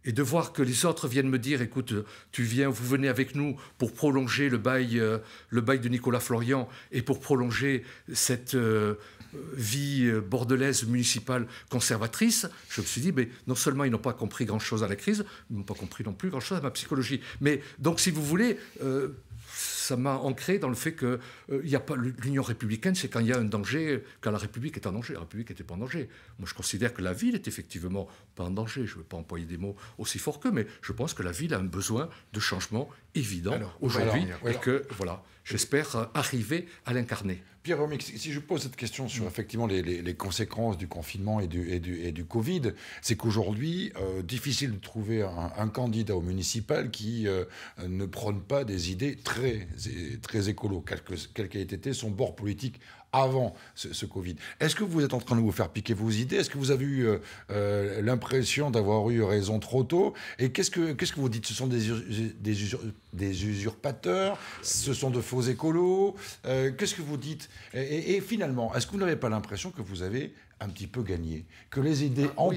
et de voir que les autres viennent me dire, écoute, tu viens, vous venez avec nous pour prolonger le bail, euh, le bail de Nicolas Florian et pour prolonger cette euh, vie euh, bordelaise municipale conservatrice, je me suis dit, mais non seulement ils n'ont pas compris grand-chose à la crise, ils n'ont pas compris non plus grand-chose à ma psychologie. Mais donc, si vous voulez, ça m'a ancré dans le fait que euh, a pas l'Union républicaine, c'est quand il y a un danger, quand la République est en danger. La République n'était pas en danger. Moi, je considère que la ville est effectivement pas en danger. Je ne veux pas employer des mots aussi forts que, mais je pense que la ville a un besoin de changement évident aujourd'hui et que, voilà, j'espère euh, arriver à l'incarner. Pierre Romix, si je pose cette question sur mm. effectivement les, conséquences du confinement et du, Covid, c'est qu'aujourd'hui, euh, difficile de trouver un, candidat au municipal qui ne prône pas des idées très très écolo, quel qu'ait été son bord politique avant ce, Covid. Est-ce que vous êtes en train de vous faire piquer vos idées Est-ce que vous avez eu euh, euh, l'impression d'avoir eu raison trop tôt Et qu'est-ce que, vous dites Ce sont des, usurpateurs Ce sont de faux écolos euh, Qu'est-ce que vous dites et, finalement, est-ce que vous n'avez pas l'impression que vous avez un petit peu gagné Que les idées, ah,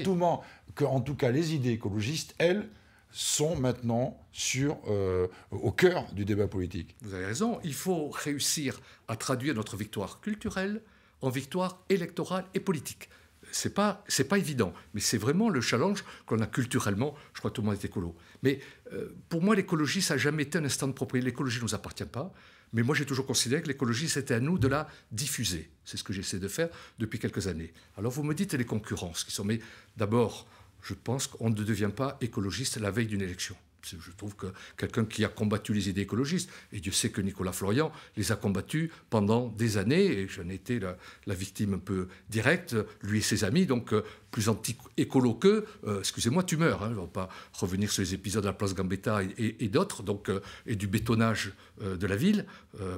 en tout cas les idées écologistes, elles, sont maintenant sur, euh, au cœur du débat politique. Vous avez raison, il faut réussir à traduire notre victoire culturelle en victoire électorale et politique. C'est pas, c'est pas évident, mais c'est vraiment le challenge qu'on a culturellement, je crois, que tout le monde est écolo. Mais euh, pour moi, l'écologie, ça n'a jamais été un instant de propriété. L'écologie ne nous appartient pas. Mais moi, j'ai toujours considéré que l'écologie, c'était à nous de la diffuser. C'est ce que j'essaie de faire depuis quelques années. Alors, vous me dites les concurrences qui sont. Mais d'abord, je pense qu'on ne devient pas écologiste la veille d'une élection. Je trouve que quelqu'un qui a combattu les idées écologistes, et Dieu sait que Nicolas Florian les a combattues pendant des années, et j'en ai été la, victime un peu directe, lui et ses amis, donc euh, plus anti-écolo qu'eux, euh, excusez-moi, tu meurs. Hein, on ne va pas revenir sur les épisodes de la place Gambetta et, d'autres, donc, euh, et du bétonnage de la ville.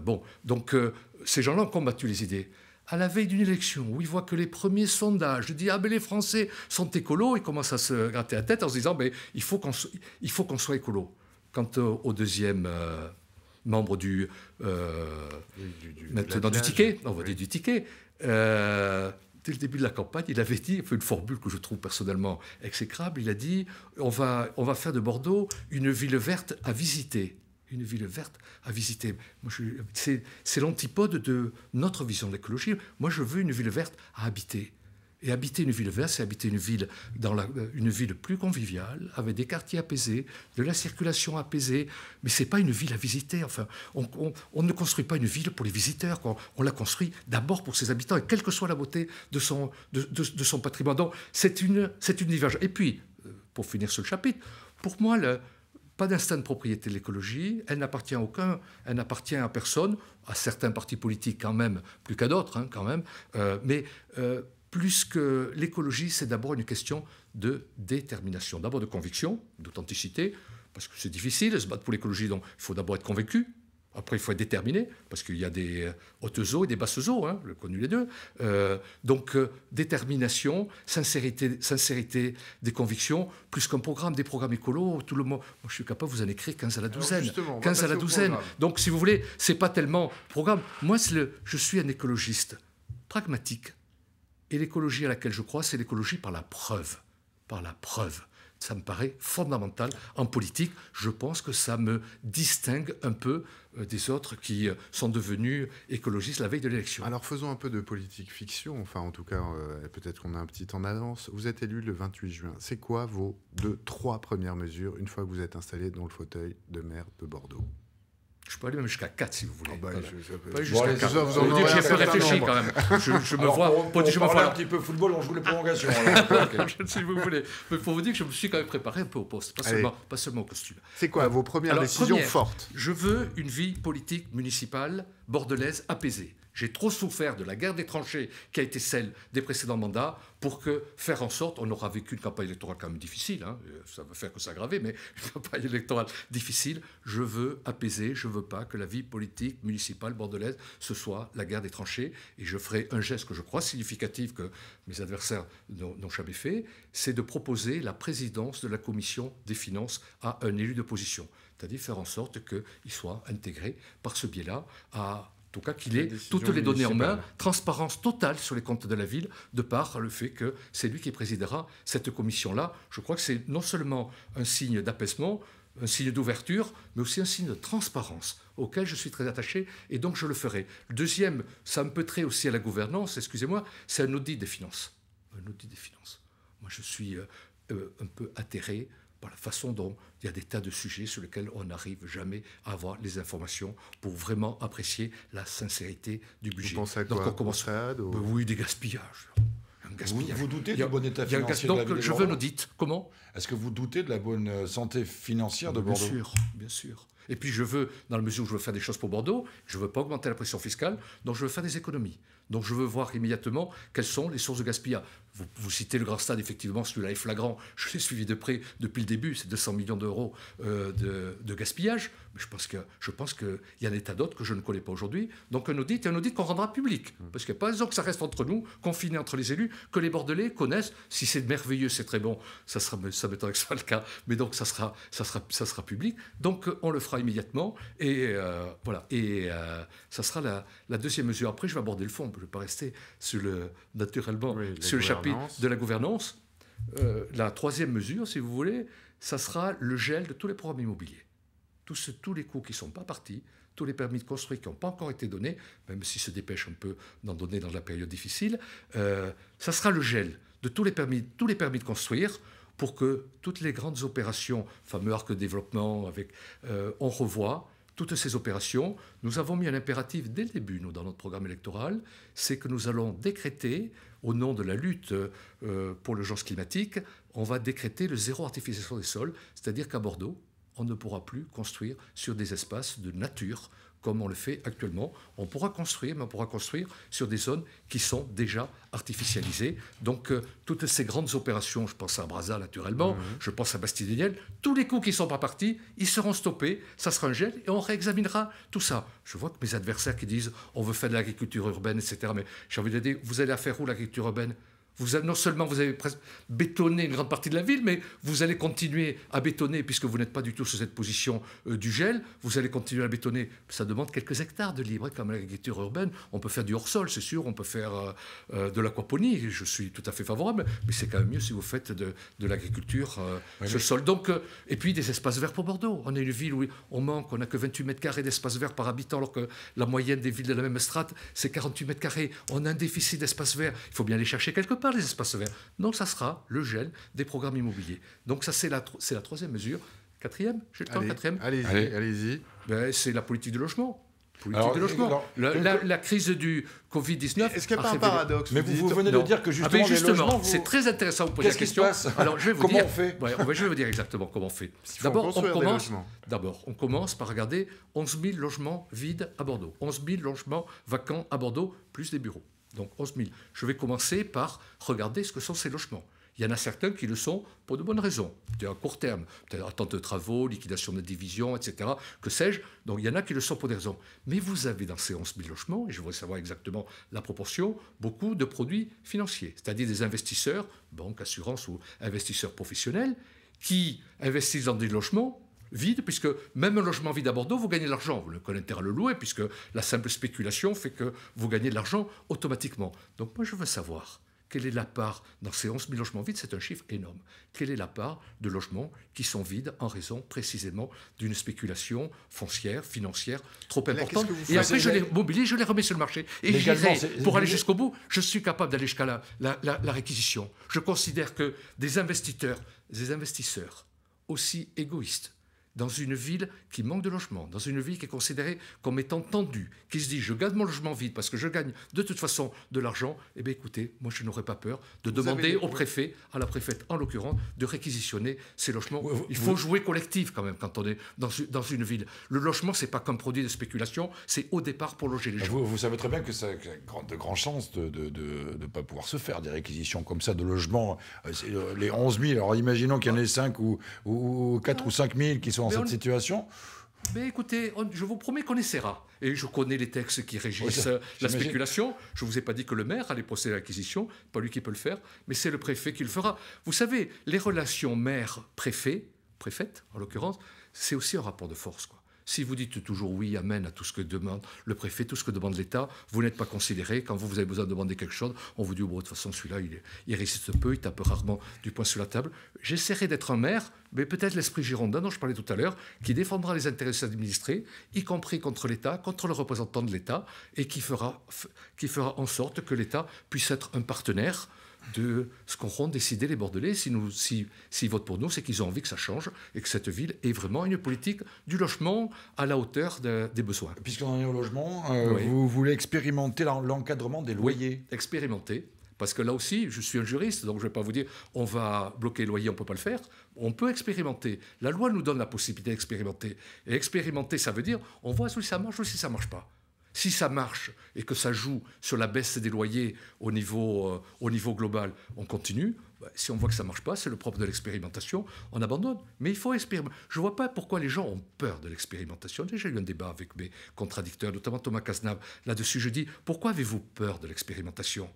bon, donc ces gens-là ont combattu les idées à la veille d'une élection, où il voit que les premiers sondages disent Ah, mais les Français sont écolos, il commence à se gratter la tête en se disant mais Il faut qu'on faut qu'on soit écolo. Quant euh, au, deuxième euh, membre du, euh, maintenant, du ticket, on va dire du ticket, dès le début de la campagne, il avait dit, une formule que je trouve personnellement exécrable, il a dit on va, on va faire de Bordeaux une ville verte à visiter une ville verte à visiter. C'est l'antipode de notre vision d'écologie. Moi, je veux une ville verte à habiter. Et habiter une ville verte, c'est habiter une ville, dans une ville plus conviviale, avec des quartiers apaisés, de la circulation apaisée. Mais ce n'est pas une ville à visiter. Enfin, on, ne construit pas une ville pour les visiteurs. On la construit d'abord pour ses habitants, et quelle que soit la beauté de son, de, son patrimoine. Donc, c'est une, une divergence. Et puis, euh, pour finir ce chapitre, pour moi, le, pas d'instinct de propriété de l'écologie, elle n'appartient à aucun, elle n'appartient à personne, à certains partis politiques quand même, plus qu'à d'autres hein, quand même, euh, mais euh, plus que l'écologie, c'est d'abord une question de détermination, d'abord de conviction, d'authenticité, parce que c'est difficile de se battre pour l'écologie, donc il faut d'abord être convaincu, après, il faut être déterminé, parce qu'il y a des euh, hautes eaux et des basses eaux, hein, le connu les deux. Euh, donc, euh, détermination, sincérité, sincérité des convictions, plus qu'un programme, des programmes écolos, tout le monde. Moi, je suis capable de vous en écrire 15 à la douzaine. 15 à la douzaine. Donc, si vous voulez, ce n'est pas tellement programme. Moi, le, je suis un écologiste pragmatique. Et l'écologie à laquelle je crois, c'est l'écologie par la preuve. Par la preuve ça me paraît fondamental en politique. Je pense que ça me distingue un peu euh, des autres qui euh, sont devenus écologistes la veille de l'élection. Alors faisons un peu de politique fiction, enfin en tout cas euh, peut-être qu'on a un petit temps d'avance. Vous êtes élu le 28 juin. C'est quoi vos deux, trois premières mesures une fois que vous êtes installé dans le fauteuil de maire de Bordeaux je peux aller même jusqu'à 4 si vous voulez. Ah bah, je, je, je... vous en aurez J'ai réfléchir, quand même. Je, me vois. Je parler un petit peu football, on joue les prolongations. si vous voulez. Mais pour vous dire que je me suis quand même préparé un peu au poste, pas, seulement, pas seulement, au costume. C'est quoi vos premières décisions fortes Je veux une vie politique municipale bordelaise apaisée. J'ai trop souffert de la guerre des tranchées qui a été celle des précédents mandats pour que faire en sorte, on aura vécu une campagne électorale quand même difficile, hein, euh, ça va faire que s'aggraver, mais une campagne électorale difficile, je veux apaiser, je veux pas que la vie politique municipale bordelaise ce soit la guerre des tranchées, et je ferai un geste que je crois significatif que mes adversaires n'ont jamais fait, c'est de proposer la présidence de la commission des finances à un élu d'opposition, c'est-à-dire faire en sorte qu'il soit intégré par ce biais-là à en tout cas qu'il ait toutes les données en main, transparence totale sur les comptes de la ville, de par le fait que c'est lui qui présidera cette commission-là. Je crois que c'est non seulement un signe d'apaisement, un signe d'ouverture, mais aussi un signe de transparence auquel je suis très attaché et donc je le ferai. Le deuxième, ça me peut traiter aussi à la gouvernance, excusez-moi, c'est un audit des finances. Un audit des finances. Moi, je suis euh, euh, un peu atterré par la façon dont il y a des tas de sujets sur lesquels on n'arrive jamais à avoir les informations pour vraiment apprécier la sincérité du budget. Vous pensez à quoi, Donc on À... Ben oui, des gaspillages. Vous, vous, doutez du bon état financier de la ville je veux un audit. Comment Est-ce que vous doutez de la bonne santé financière de Bordeaux Bien sûr, bien sûr. Et puis je veux, dans la mesure où je veux faire des choses pour Bordeaux, je ne veux pas augmenter la pression fiscale, donc je veux faire des économies. Donc je veux voir immédiatement quelles sont les sources de gaspillage. Vous, citez le Grand Stade, effectivement, celui-là est flagrant. Je l'ai suivi de près depuis le début, c'est 200 millions d'euros euh, de, gaspillage. Mais je pense qu'il y a un état d'autres que je ne connais pas aujourd'hui. Donc un audit, et un audit qu'on rendra public. Mmh. Parce qu'il n'y a pas besoin que ça reste entre nous, confiné entre les élus, que les Bordelais connaissent. Si c'est merveilleux, c'est très bon, ça, sera, ça le cas. Mais donc ça sera, ça sera, ça sera public. Donc on le fera immédiatement. Et euh, voilà. Et euh, ça sera la, deuxième mesure. Après, je vais aborder le fond. Je ne pas rester sur le, naturellement sur le chapitre de la gouvernance. Euh, la troisième mesure, si vous voulez, ça sera le gel de tous les programmes immobiliers. Tous, tous les coûts qui ne sont pas partis, tous les permis de construire qui n'ont pas encore été donnés, même si se dépêchent un peu d'en donner dans la période difficile, ça sera le gel de tous les permis, tous les permis de construire, pour que toutes les grandes opérations, fameux arc de développement, avec, euh, on revoit toutes ces opérations. Nous avons mis un impératif dès le début, nous, dans notre programme électoral, c'est que nous allons décréter, au nom de la lutte euh, pour l'urgence climatique, on va décréter le zéro artificialisation des sols, c'est-à-dire qu'à Bordeaux, on ne pourra plus construire sur des espaces de nature comme on le fait actuellement. On pourra construire, mais on pourra construire sur des zones qui sont déjà artificialisées. Donc, euh, toutes ces grandes opérations, je pense à Brazza, naturellement, mmh. je pense à bastille tous les coups qui ne sont pas partis, ils seront stoppés, ça sera un gel et on réexaminera tout ça. Je vois que mes adversaires qui disent on veut faire de l'agriculture urbaine, etc. Mais j'ai envie de dire, vous allez à faire où l'agriculture urbaine non seulement vous avez bétonné une grande partie de la ville, mais vous allez continuer à bétonner, puisque vous n'êtes pas du tout sur cette position euh, du gel, vous allez continuer à bétonner. Ça demande quelques hectares de libre, comme l'agriculture urbaine. On peut faire du hors-sol, c'est sûr, on peut faire euh, euh, de l'aquaponie, je suis tout à fait favorable, mais c'est quand même mieux si vous faites de, l'agriculture sur le sol. Donc, et puis des espaces verts pour Bordeaux. On est une ville où on manque, on n'a que 28 mètres carrés d'espace vert par habitant, alors que la moyenne des villes de la même strate, c'est 48 mètres carrés. On a un déficit d'espace vert. Il faut bien aller chercher quelque part par les espaces verts. Donc ça sera le gel des programmes immobiliers. Donc ça, c'est la, la troisième mesure. Quatrième J'ai le temps, quatrième Allez-y. Allez, y ben, c'est la politique du logement. la, crise du Covid-19. Est-ce qu'il n'y a pas un paradoxe Mais vous, venez de dire que ah ben, justement, c'est très intéressant. Vous posez la question. Qui se passe alors, je vais vous comment dire, on fait Je vais vous dire exactement comment on fait. D'abord, on commence. D'abord, on commence par regarder 11 000 logements vides à Bordeaux, 11 000 logements vacants à Bordeaux, plus des bureaux donc 11 000. Je vais commencer par regarder ce que sont ces logements. Il y en a certains qui le sont pour de bonnes raisons, peut-être à court terme, peut-être attente de travaux, liquidation de divisions, etc., que sais-je. Donc il y en a qui le sont pour des raisons. Mais vous avez dans ces 11 000 logements, et je voudrais savoir exactement la proportion, beaucoup de produits financiers, c'est-à-dire des investisseurs, banques, assurances ou investisseurs professionnels, qui investissent dans des logements vide, puisque même un logement vide à Bordeaux, vous gagnez de l'argent. Vous le connaîtrez à le louer, puisque la simple spéculation fait que vous gagnez de l'argent automatiquement. Donc moi, je veux savoir quelle est la part, dans ces 11 000 logements vides, c'est un chiffre énorme, quelle est la part de logements qui sont vides en raison précisément d'une spéculation foncière, financière trop importante. et après, je les mobilise, je les remets sur le marché. Et pour aller jusqu'au bout, je suis capable d'aller jusqu'à la, la, réquisition. Je considère que des investisseurs, des investisseurs aussi égoïstes dans une ville qui manque de logement, dans une ville qui est considérée comme étant tendue, qui se dit je garde mon logement vide parce que je gagne de toute façon de l'argent, eh bien écoutez, moi je n'aurais pas peur de demander au préfet, à la préfète en l'occurrence, de réquisitionner ces logements. Il faut jouer collectif quand même quand on est dans, dans une ville. Le logement, c'est pas comme produit de spéculation, c'est au départ pour loger les gens. Vous, savez très bien que ça a de grandes chances de ne pas pouvoir se faire des réquisitions comme ça de logements. Euh, euh, les 11 000, alors imaginons qu'il y en ait 5 ou, ou 4 ou 5 000 qui sont cette situation mais écoutez, je vous promets qu'on essaiera. Et je connais les textes qui régissent la spéculation. Je ne vous ai pas dit que le maire allait procéder à l'acquisition, pas lui qui peut le faire, mais c'est le préfet qui le fera. Vous savez, les relations maire-préfet, préfète en l'occurrence, c'est aussi un rapport de force. Quoi. Si vous dites toujours oui, amène à tout ce que demande le préfet, tout ce que demande l'État, vous n'êtes pas considéré. Quand vous, avez besoin de demander quelque chose, on vous dit, oh, de toute façon, celui-là, il, résiste peu, il tape rarement du poing sur la table. J'essaierai d'être un maire, mais peut-être l'esprit girondin dont je parlais tout à l'heure, qui défendra les intérêts ses administrés, y compris contre l'État, contre le représentant de l'État, et qui fera, qui fera en sorte que l'État puisse être un partenaire de ce qu'auront décidé les Bordelais s'ils si, votent pour nous, c'est qu'ils ont envie que ça change et que cette ville ait vraiment une politique du logement à la hauteur des besoins. Puisqu'on est au logement, euh, vous voulez expérimenter l'encadrement des loyers Expérimenter. Parce que là aussi, je suis un juriste, donc je ne vais pas vous dire on va bloquer les loyers, on ne peut pas le faire. On peut expérimenter. La loi nous donne la possibilité d'expérimenter. Et expérimenter, ça veut dire on voit si ça marche ou si ça ne marche pas. Si ça marche et que ça joue sur la baisse des loyers au niveau, euh, au niveau global, on continue. Bah, si on voit que ça ne marche pas, c'est le propre de l'expérimentation, on abandonne. Mais il faut expérimenter. Je ne vois pas pourquoi les gens ont peur de l'expérimentation. J'ai eu un débat avec mes contradicteurs, notamment Thomas Cazenave, là-dessus. Je dis, pourquoi avez-vous peur de l'expérimentation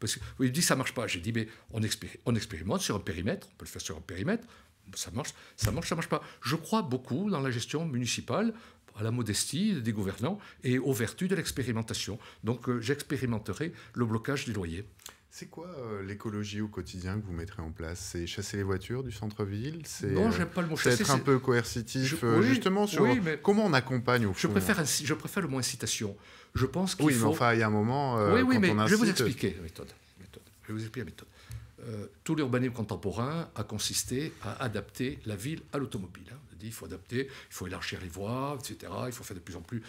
parce qu'il me dit, ça ne marche pas. J'ai dit, mais on, on expérimente sur un périmètre, on peut le faire sur un périmètre, ça marche, ça marche, ça marche pas. Je crois beaucoup dans la gestion municipale à la modestie des gouvernants et aux vertus de l'expérimentation. Donc euh, j'expérimenterai le blocage des loyers. C'est quoi euh, l'écologie au quotidien que vous mettrez en place C'est chasser les voitures du centre-ville C'est non, euh, pas le mot chasser. être un peu coercitif, justement sur comment on accompagne au fond. Je préfère, je préfère le mot incitation. Je pense qu'il faut. Oui, mais enfin, il y a un moment. oui, oui, mais je vais vous expliquer la méthode. Je vais vous expliquer la méthode. Euh, tout l'urbanisme contemporain a consisté à adapter la ville à l'automobile. Hein. Il faut adapter, il faut élargir les voies, etc. Il faut faire de plus en plus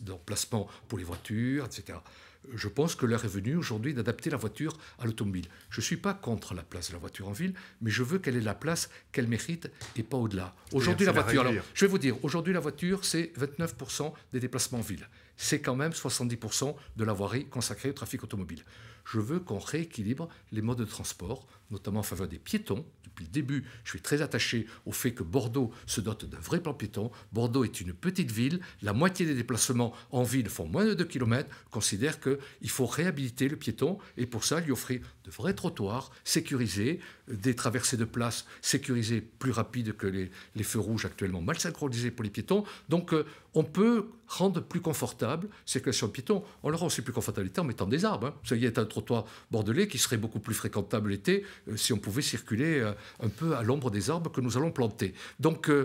d'emplacements pour les voitures, etc. Euh, je pense que l'heure est venue aujourd'hui d'adapter la voiture à l'automobile. Je ne suis pas contre la place de la voiture en ville, mais je veux qu'elle ait la place qu'elle mérite et pas au-delà. Aujourd'hui, la voiture, je vais vous dire, aujourd'hui, la voiture, c'est 29% des déplacements en ville c'est quand même 70% de la voirie consacrée au trafic automobile. Je veux qu'on rééquilibre les modes de transport, notamment en faveur des piétons. Depuis le début, je suis très attaché au fait que Bordeaux se dote d'un vrai plan piéton. Bordeaux est une petite ville. La moitié des déplacements en ville font moins de 2 km. Je considère qu'il faut réhabiliter le piéton et pour ça lui offrir de vrais trottoirs sécurisés, des traversées de place sécurisées plus rapides que les, les feux rouges actuellement mal synchronisés pour les piétons. Donc, euh, on peut rendre plus confortable ces questions de piétons. On leur rend aussi plus l'été en mettant des arbres. Hein. Ça y est, un trottoir bordelais qui serait beaucoup plus fréquentable l'été euh, si on pouvait circuler euh, un peu à l'ombre des arbres que nous allons planter. Donc, euh,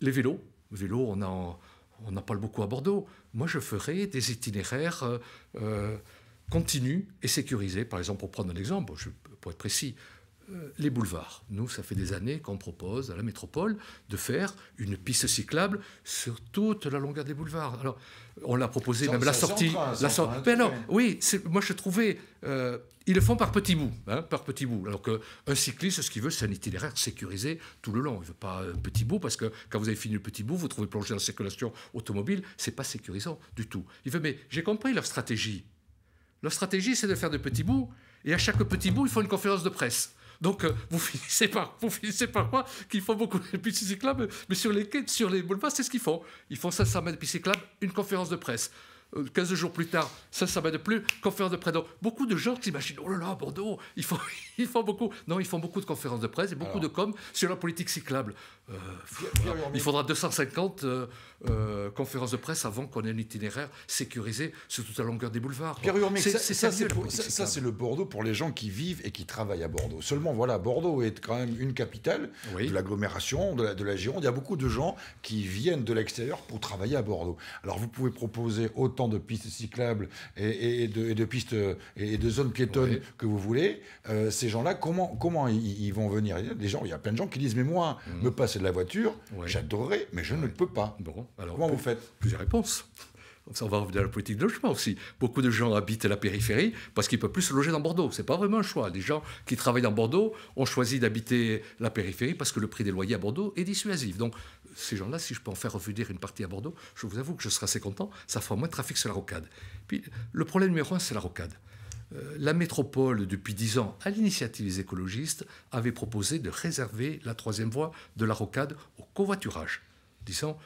les vélos, vélos, on en, on parle beaucoup à Bordeaux. Moi, je ferai des itinéraires continus et sécurisés. Par exemple, pour prendre un exemple, pour être précis, euh, les boulevards. Nous, ça fait des années qu'on propose à la métropole de faire une piste cyclable sur toute la longueur des boulevards. Alors, on l'a proposé même la sortie. la sortie. Mais non, oui, moi je trouvais. Euh, ils le font par petits bouts, hein, par petits bouts. Alors qu'un cycliste, ce qu'il veut, c'est un itinéraire sécurisé tout le long. Il ne veut pas un petit bout parce que quand vous avez fini le petit bout, vous trouvez plongé dans la circulation automobile, c'est pas sécurisant du tout. Il veut, mais j'ai compris leur stratégie. Leur stratégie, c'est de faire de petits bouts et à chaque petit bout, il faut une conférence de presse. Donc, euh, vous, finissez par, vous finissez quoi Qu'ils font beaucoup de pistes cyclables, mais sur les, sur les boulevards, c'est ce qu'ils font. Ils font 500 mètres de pistes cyclables, une conférence de presse. 15 euh, jours plus tard, ça, ça de plus, conférence de presse. Donc, beaucoup de gens s'imaginent, oh là là, Bordeaux, ils font, ils font beaucoup. Non, ils font beaucoup de conférences de presse et beaucoup de com sur la politique cyclable. Euh, il faudra 250 euh, euh, conférences de presse avant qu'on ait un itinéraire sécurisé sur toute la longueur des boulevards. C'est ça, ça hein. c'est le Bordeaux pour les gens qui vivent et qui travaillent à Bordeaux. Seulement, voilà, Bordeaux est quand même une capitale de l'agglomération, de, la, Gironde. Il y a beaucoup de gens qui viennent de l'extérieur pour travailler à Bordeaux. Alors, vous pouvez proposer autant de pistes cyclables et, de, pistes et de zones piétonnes que vous voulez. ces gens-là, comment, comment ils, vont venir gens, il y a plein de gens qui disent mais moi, mmh. me passer de la voiture, j'adorerais, mais je ne ne peux pas. Bon, alors comment vous faites Plusieurs réponses. Ça, on va revenir à la politique de logement aussi. Beaucoup de gens habitent la périphérie parce qu'ils ne peuvent plus se loger dans Bordeaux. Ce n'est pas vraiment un choix. Les gens qui travaillent dans Bordeaux ont choisi d'habiter la périphérie parce que le prix des loyers à Bordeaux est dissuasif. Donc, ces gens-là, si je peux en faire revenir une partie à Bordeaux, je vous avoue que je serai assez content. Ça fera moins de trafic sur la rocade. Puis, le problème numéro un, c'est la rocade. Euh, la métropole, depuis dix ans, à l'initiative des écologistes, avait proposé de réserver la troisième voie de la rocade au covoiturage. Disant,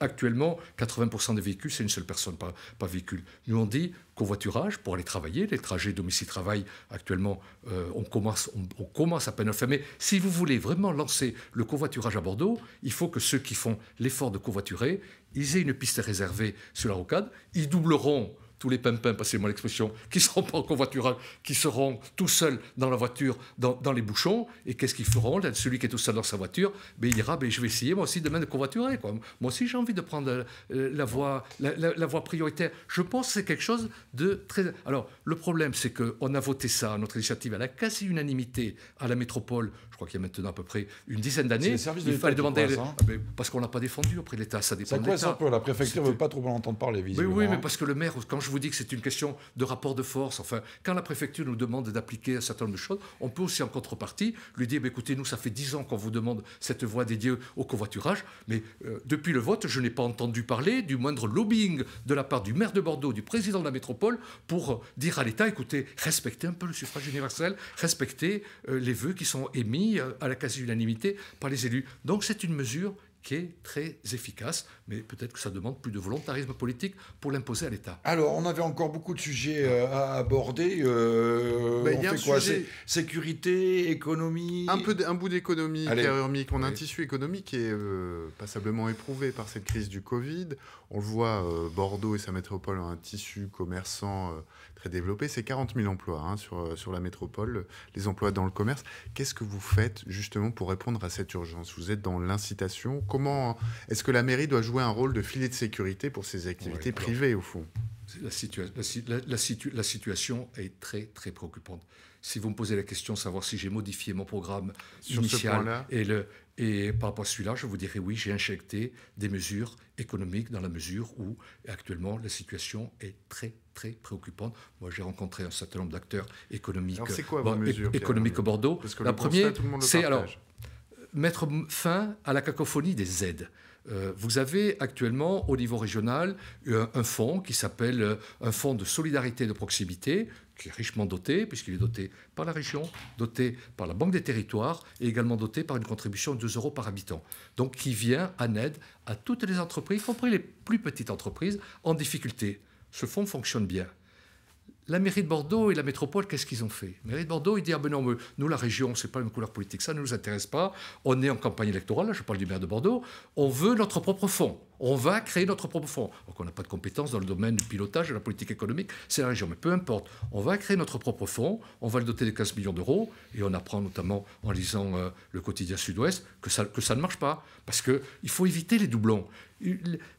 actuellement, 80% des véhicules, c'est une seule personne pas véhicule. Nous, on dit covoiturage pour aller travailler, les trajets domicile-travail, actuellement, euh, on, commence, on, commence à peine à le faire. Mais si vous voulez vraiment lancer le covoiturage à Bordeaux, il faut que ceux qui font l'effort de covoiturer, ils aient une piste réservée sur la rocade, ils doubleront tous les pimpins, passez-moi l'expression, qui ne seront pas en covoiturage, qui seront tout seuls dans la voiture, dans, les bouchons, et qu'est-ce qu'ils feront Celui qui est tout seul dans sa voiture, mais ben, il dira, mais ben, je vais essayer moi aussi demain de covoiturer. Quoi. Moi aussi, j'ai envie de prendre euh, la, voie, la, voie prioritaire. Je pense que c'est quelque chose de très... Alors, le problème, c'est qu'on a voté ça, notre initiative, à la quasi-unanimité à la métropole, je crois qu'il y a maintenant à peu près une dizaine d'années. Il fallait demander... Hein. Ah, ben, parce qu'on ne l'a pas défendu auprès de l'État, ça dépend Ça peu La préfecture ne veut pas trop en entendre parler, visiblement. oui, mais hein. parce que le maire, quand je je vous dis que c'est une question de rapport de force. Enfin, quand la préfecture nous demande d'appliquer un certain nombre de choses, on peut aussi en contrepartie lui dire, écoutez, nous, ça fait dix ans qu'on vous demande cette voie dédiée au covoiturage, mais euh, depuis le vote, je n'ai pas entendu parler du moindre lobbying de la part du maire de Bordeaux, du président de la métropole, pour euh, dire à l'État, écoutez, respectez un peu le suffrage universel, respectez euh, les vœux qui sont émis à la quasi-unanimité par les élus. Donc c'est une mesure très efficace, mais peut-être que ça demande plus de volontarisme politique pour l'imposer à l'État. Alors, on avait encore beaucoup de sujets ah. euh, à aborder. Euh, bah, y a un Sécurité, économie Un, peu un bout d'économie, économique. On a un tissu économique qui est euh, passablement éprouvé par cette crise du Covid. On voit, euh, Bordeaux et sa métropole ont un tissu commerçant très développé. C'est 40 000 emplois hein, euh, sur, la métropole, euh, les emplois dans le commerce. Qu'est-ce que vous faites justement pour répondre à cette urgence Vous êtes dans l'incitation. Comment euh, est-ce que la mairie doit jouer un rôle de filet de sécurité pour ses activités privées au fond la, la situation est très très préoccupante si vous me posez la question de savoir si j'ai modifié mon programme initial et, le, et par rapport à celui-là, je vous dirais oui, j'ai injecté des mesures économiques dans la mesure où actuellement la situation est très très préoccupante. Moi, j'ai rencontré un certain nombre d'acteurs économiques, quoi, mesures, économiques au Bordeaux. la première, c'est alors mettre fin à la cacophonie des aides. Euh, vous avez actuellement au niveau régional un, fonds qui s'appelle euh, un fonds de solidarité de proximité qui est richement doté, puisqu'il est doté par la région, doté par la Banque des territoires et également doté par une contribution de 2 euros par habitant. Donc qui vient en aide à toutes les entreprises, y compris les plus petites entreprises en difficulté. Ce fonds fonctionne bien la mairie de Bordeaux et la métropole, qu'est-ce qu'ils ont fait La mairie de Bordeaux, ils disent ben non, nous, la région, c'est pas une couleur politique, ça ne nous intéresse pas. On est en campagne électorale, je parle du maire de Bordeaux, on veut notre propre fonds. On va créer notre propre fonds. Donc on n'a pas de compétences dans le domaine du pilotage de la politique économique, c'est la région, mais peu importe. On va créer notre propre fonds, on va le doter de 15 millions d'euros, et on apprend notamment en lisant euh, le quotidien Sud-Ouest que ça, que ça ne marche pas. Parce qu'il faut éviter les doublons.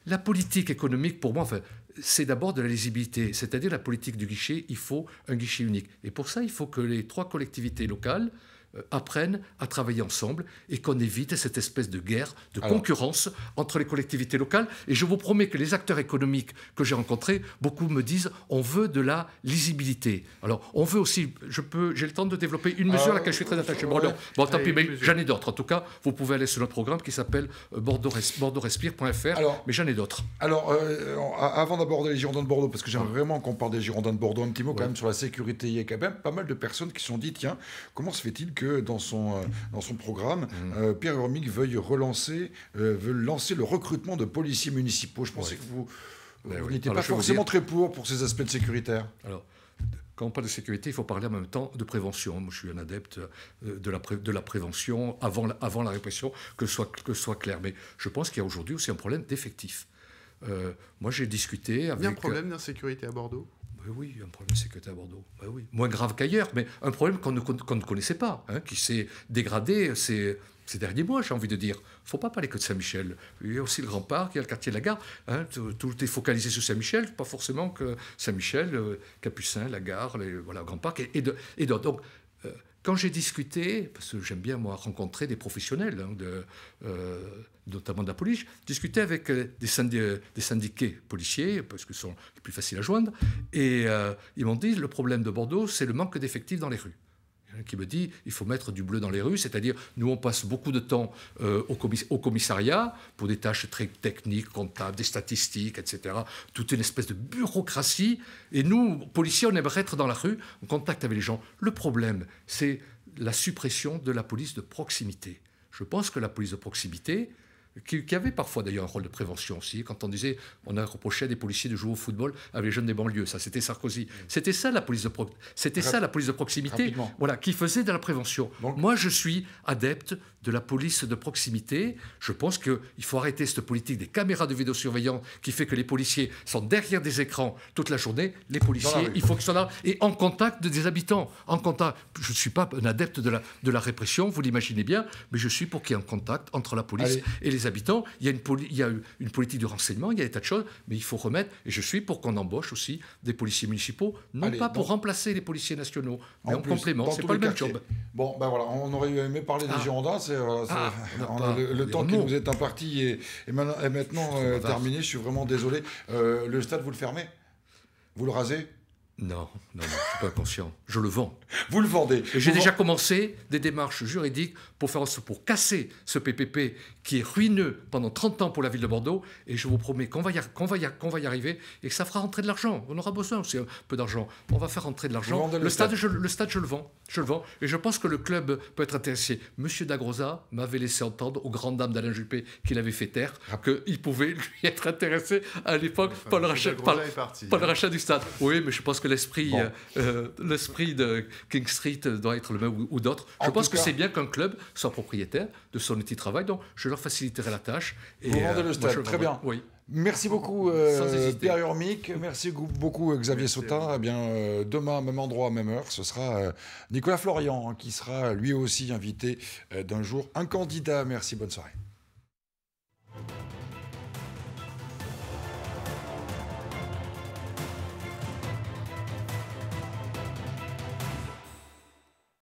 La politique économique, pour moi, enfin, c'est d'abord de la lisibilité, c'est-à-dire la politique du guichet, il faut un guichet unique. Et pour ça, il faut que les trois collectivités locales euh, apprennent à travailler ensemble et qu'on évite cette espèce de guerre, de concurrence entre les collectivités locales. Et je vous promets que les acteurs économiques que j'ai rencontrés, beaucoup me disent on veut de la lisibilité. Alors, on veut aussi, je peux, j'ai le temps de développer une mesure à laquelle je suis très attaché. Bon, bon tant pis, mais j'en ai d'autres. En tout cas, vous pouvez aller sur notre programme qui s'appelle euh, bordeauxrespire.fr, mais j'en ai d'autres. Alors, euh, avant d'aborder les Girondins de Bordeaux, parce que j'aimerais vraiment qu'on parle des Girondins de Bordeaux, un petit mot quand même sur la sécurité. Il y a quand même pas mal de personnes qui se sont dit tiens, comment se fait-il que dans son, euh, dans son programme, mm. euh, Pierre Urmic veuille relancer, euh, veut lancer le recrutement de policiers municipaux. Je pensais que vous, eh n'étiez pas forcément très pour pour ces aspects de Alors, quand on parle de sécurité, il faut parler en même temps de prévention. Moi, je suis un adepte de la, de la prévention avant la, avant la répression, que ce soit, que soit clair. Mais je pense qu'il y a aujourd'hui aussi un problème d'effectif. moi, j'ai discuté avec. Il y a un problème d'insécurité à Bordeaux ben oui, un problème de sécurité à Bordeaux. Ben moins grave qu'ailleurs, mais un problème qu'on ne, connaissait pas, hein, qui s'est dégradé ces, derniers mois, j'ai envie de dire. faut pas parler que de Saint-Michel. Il y a aussi le Grand Parc, il y a le quartier de la Gare. Hein, tout, est focalisé sur Saint-Michel, pas forcément que Saint-Michel, euh, Capucin, la Gare, le Grand Parc et, Donc, quand j'ai discuté, parce que j'aime bien moi rencontrer des professionnels, hein, euh, notamment de la police, discuter avec euh, des, des, syndiqués policiers, parce que sont plus faciles à joindre, et euh, ils m'ont dit le problème de Bordeaux, c'est le manque d'effectifs dans les rues. Hein, qui me dit il faut mettre du bleu dans les rues, c'est-à-dire nous on passe beaucoup de temps euh, au, commissariat pour des tâches très techniques, comptables, des statistiques, etc. Toute une espèce de bureaucratie. Et nous, policiers, on aimerait être dans la rue, en contact avec les gens. Le problème, c'est la suppression de la police de proximité. Je pense que la police de proximité, qui, avait parfois d'ailleurs un rôle de prévention aussi, quand on disait, on a reproché à des policiers de jouer au football avec les jeunes des banlieues, ça c'était Sarkozy. Mm. C'était ça la police de, ça, la police de proximité, voilà, qui faisait de la prévention. Moi je suis adepte de la police de proximité. Je pense qu'il faut arrêter cette politique des caméras de vidéosurveillance qui fait que les policiers sont derrière des écrans toute la journée. Les policiers, il faut qu'ils soient là et en contact des habitants. En contact. Je ne suis pas un adepte de la, de la répression, vous l'imaginez bien, mais je suis pour qu'il y ait un contact entre la police et les habitants. Il y, a une politique de renseignement, il y a des tas de choses, mais il faut remettre, et je suis pour qu'on embauche aussi des policiers municipaux, non pas pour remplacer les policiers nationaux, mais en, complément. C'est pas le même job. Bon, ben voilà, on aurait aimé parler des ah. Girondins euh, ah, bah, le, temps qui nous est imparti est, maintenant, euh, terminé. Je suis vraiment désolé. Euh, le stade, vous le fermez Vous le rasez non, non, non, je suis pas conscient. Je le vends. Vous le vendez. J'ai déjà commencé des démarches juridiques pour faire pour casser ce PPP qui est ruineux pendant 30 ans pour la ville de Bordeaux. Et je vous promets qu'on va, y, va, va y arriver et que ça fera rentrer de l'argent. On aura besoin aussi un peu d'argent. On va faire rentrer de l'argent. Le, stade, je, le stade, je le vends. Je le vends. Et je pense que le club peut être intéressé. Monsieur Dagrosa m'avait laissé entendre aux grandes dames d'Alain Juppé qu'il avait fait taire, ah. qu'il pouvait lui être intéressé à l'époque enfin, par, le rachat, le hein. rachat du stade. Oui, mais je pense que l'esprit euh, euh, l'esprit de King Street doit être le même ou, d'autres. Je pense que c'est bien qu'un club soit propriétaire de son outil de travail. Donc je leur faciliterait la tâche. Et, Vous rendez euh, le stade, très bien. Merci beaucoup euh, Pierre Urmic, merci beaucoup Xavier Sautin. Eh bien, euh, demain, même endroit, même heure, ce sera euh, Nicolas Florian qui sera lui aussi invité d'un jour un candidat. Merci, bonne soirée.